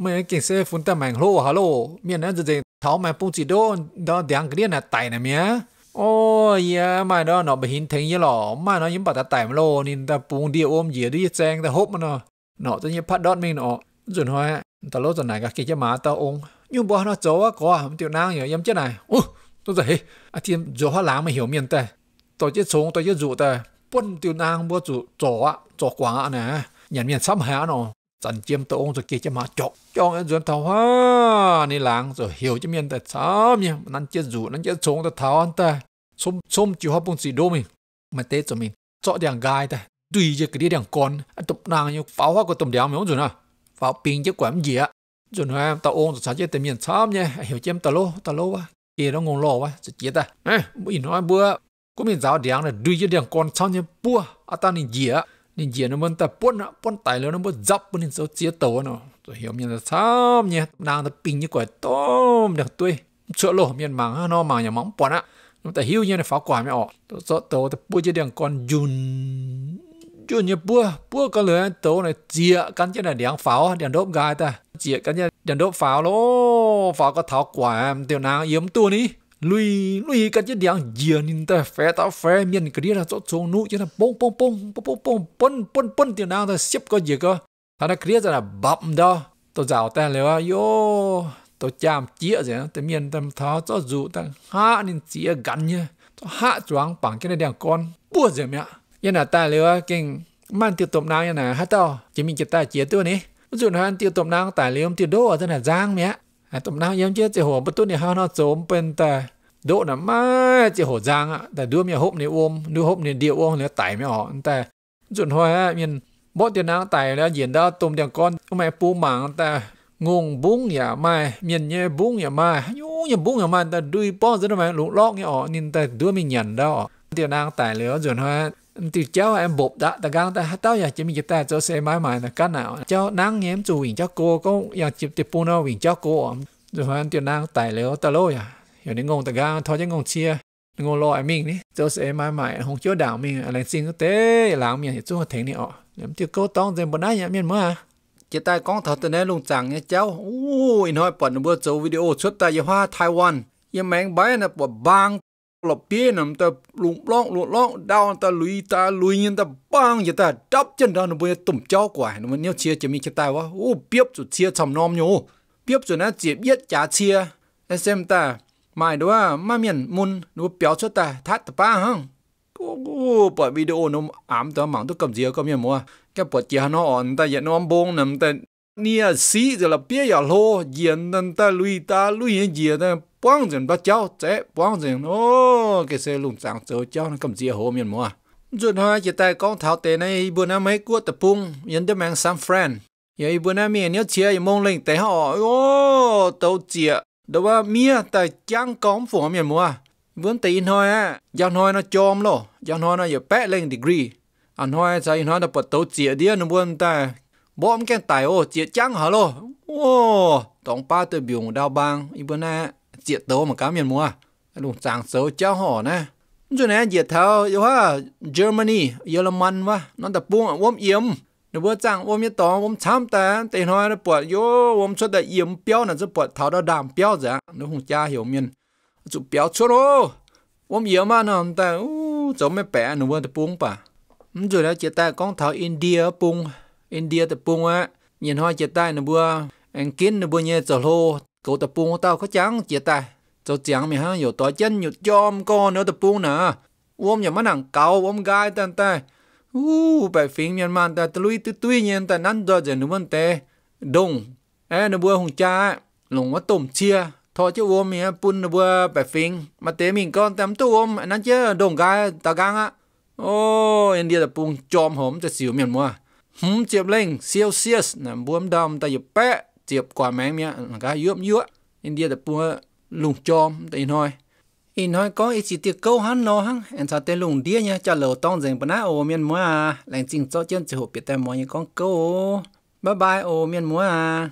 แม่เก่งเสฟุนแต่แมงโลฮัลโลเมียนนั้นจะเจงเท้าแมงปุ่นสีโดดอเดียงเกลียนน่ะไตนะเมียโอ้ยมาเนาะหนอไปหินถึงยี่หล่อมาเนาะยิ้มปัดตาไต่มาโลนินตะปูงเดียวอมเหยียดีแจงแต่ฮบมันเนาะ nó tự nhiên phát đốt mình nó dùn hoa ta lốt tuần này cả kia cho má ta ông nhưng bỏ nó chỗ á có hầm tiểu nang nhở yếm chết này ô tôi thấy à thì chỗ hoa lá mà hiểu miền tây tôi chết sống tôi chết dụ tây quân tiêu năng bữa dụ chỗ á chỗ quá nè nhận miền sắm hả nó dần chiêm tao ông rồi kia cho má chọc cho cái dùn tao hoa ni láng rồi hiểu cho miền tây sắm nhỉ năn chết dụ năn chết sống tao tháo anh ta xôm xôm chịu hoa bông xì đô mình mà tết cho mình chỗ đèn gai ta 对着搿点点干，啊，都那样发花个都两秒钟啊，发冰就管唔住啊，就那到往就直接对面差唔呢，哎呦，见得咯，得咯啊，见到我咯啊，直接的，哎，不然话不，嗰边早两呢，对着点干差呢不啊，当你热啊，你热那么得半啊，半大了那么热，不能走接到啊喏，就后面就差唔呢，那的冰一怪冻的对，出咯面忙啊，喏忙也忙半啊，咁但后面呢发怪咩哦，就走到的不就点干晕。chú như bữa bữa có lửa tố này chia cắn chứ này đèn pháo đèn đốt gai ta chia cắn chứ đèn đốt pháo lô pháo có tháo quả tiểu nàng yếm tu ní lui lui cắn chứ đèn dìa nín ta phé tao phé miền cái đi là chỗ chỗ nụ chứ là bông bông bông bông bông bông bông bông bông tiểu nàng ta xếp có gì cơ ta đã kia là bậm đó tôi giàu ta là yo tôi chạm chia gì đó tôi miền tâm tháo cho dụ ta hạ nên chia gắn nhá hạ choáng bằng cái này đèn con bữa gì mẹ ยันหนาตาเลยว่าเก่งมันติดตบนางยันหนาฮะต่อจะมีจตตาเจียตัวนี้จุดนั้นติดตบนางตายเลี้ยมติดโดจะหนาจางเมี้ยตบนางเยี่ยมเจี๊ยจะหัวประตูเนี่ยฮานอโฉมเป็นแต่โดน่ะมาจะหัวจางอ่ะแต่ดูมีหุบในอมดูหุบในเดียวอมเนี่ยตายไม่ออกแต่จุดหัวมันบ่เดียนางตายแล้วเหยีนดาวตุ่มเดียงก้อนทำไมปูหมังแต่งงบุ้งอย่ามาเมียนเย่บุ้งอย่ามายูอย่าบุ้งอย่ามาแต่ดุยป้อนจะทำไมหลุกลอกเนี่ยอ๋อนินแต่ด้วยมีหยันดาอเดียนางตายแล้อจนว่า từ cháu em bột đã ta gang ta hát tao ya chỉ mình ta cho xe máy mày là cái nào cháu nắng em chủ hình cháu cô có ya chỉ tiếp bùn nó hình cháu cô rồi hoàn tiền nắng tài liệu ta lôi à giờ đến ngon ta gang thôi chứ ngon chia ngon lo em mình đi cho xe máy mày không chúa đảo mình là xin tế làm mình thì chúa thành này ọ em tiêu cố tông dành bữa nay nhà mình mà chỉ tay con thật tên lùng chẳng nhé cháu ui nói bận bữa chỗ video xuất tại hoa Taiwan mèn là bang lập bia nằm ta lụng lọng lụng lọng đau ta lùi ta lùi nhân ta bang giờ ta đắp chân ra nó bây giờ tụm chó quả nó mới nhớ chia chỉ mình cái tai quá ô biết rồi chia chồng nom nhú biếp rồi nó chỉ biết trả chia xem ta mày đó mà miền mun nó béo cho ta thắt ta ba hông ô bởi video nó ám ta mảng tôi cầm gì cầm miền mua cái bởi chia nó ổn ta giờ nó bông nằm ta nia xí rồi là bia giờ lô diện ta lùi ta lùi gì ta bóng rừng bắt cháu chế bóng rừng ô cái xe lùng sáng cháu cháu nó cầm dìa hồ miền mùa rồi hoa chỉ tay con thảo tế này bữa nay mấy cua tập pung nhân đứa mang sang friend vậy bữa nay miền nhớ chia vậy mong lên tế họ ô tàu chia đó là mía tại chăng con phủ miền mùa vốn tí nói á giang nói nó chôm lo giang nói nó giờ bé lên degree anh nói sao nói nó bật tàu chia đi nó buồn ta bom cái tài ô chia chăng hả lo ô tổng ba từ biểu đào bang ibu na diệt tố mà cá miền mua đúng chẳng xấu cháu họ nè cho nên diệt thao yêu ha Germany Ơ là man wa nó tập buông ôm yếm nếu bữa chẳng ôm yếm tỏ ôm chăm ta tên hoa nó bọt yo ôm cho đại yếm béo nó sẽ bọt thao đó đàm béo dạ nó không cha hiểu miền chụp béo cho nó ôm yếm mà nó ta u cháu mới bẻ nếu bữa tập buông bà rồi đó chỉ ta con thao India buông India tập buông á nhìn hoa chỉ ta nếu bữa anh kiến nếu bữa nhẹ trở lô Cậu tập buông tao có chán chia ta. Cháu chán mày ha, yếu tỏ chân yếu cho ông con nữa tập buông nè. Ôm nhà mắt nặng cầu, ôm gai tàn ta. Ú, bài phim miền màn ta tự lùi tự tuy nhiên ta nắn giờ dần đúng tê. Đúng, ế nó bùa hùng cha, lùng quá tùm chia. Thôi chứ ôm mẹ bùn nó bùa bài phim. Mà tế mình con tắm tu ôm, nắn chứ đồng gai ta gang á. Ô, anh đi tập buông chòm hổm cho xỉu miền mùa. Hừm, chếp lên, siêu siêu, nằm đầm ta dịp bẹt tiệp quả máng mía là cái yếm yếm India tập bùa lùng chom tại nói in nói có ít chỉ tiệc câu hắn lo hắn em sao tên lùng đĩa nha cho lầu tông dành bữa ô miên múa à. lành trình cho chân chỉ hộp biệt tay mọi những con câu bye bye miên múa à.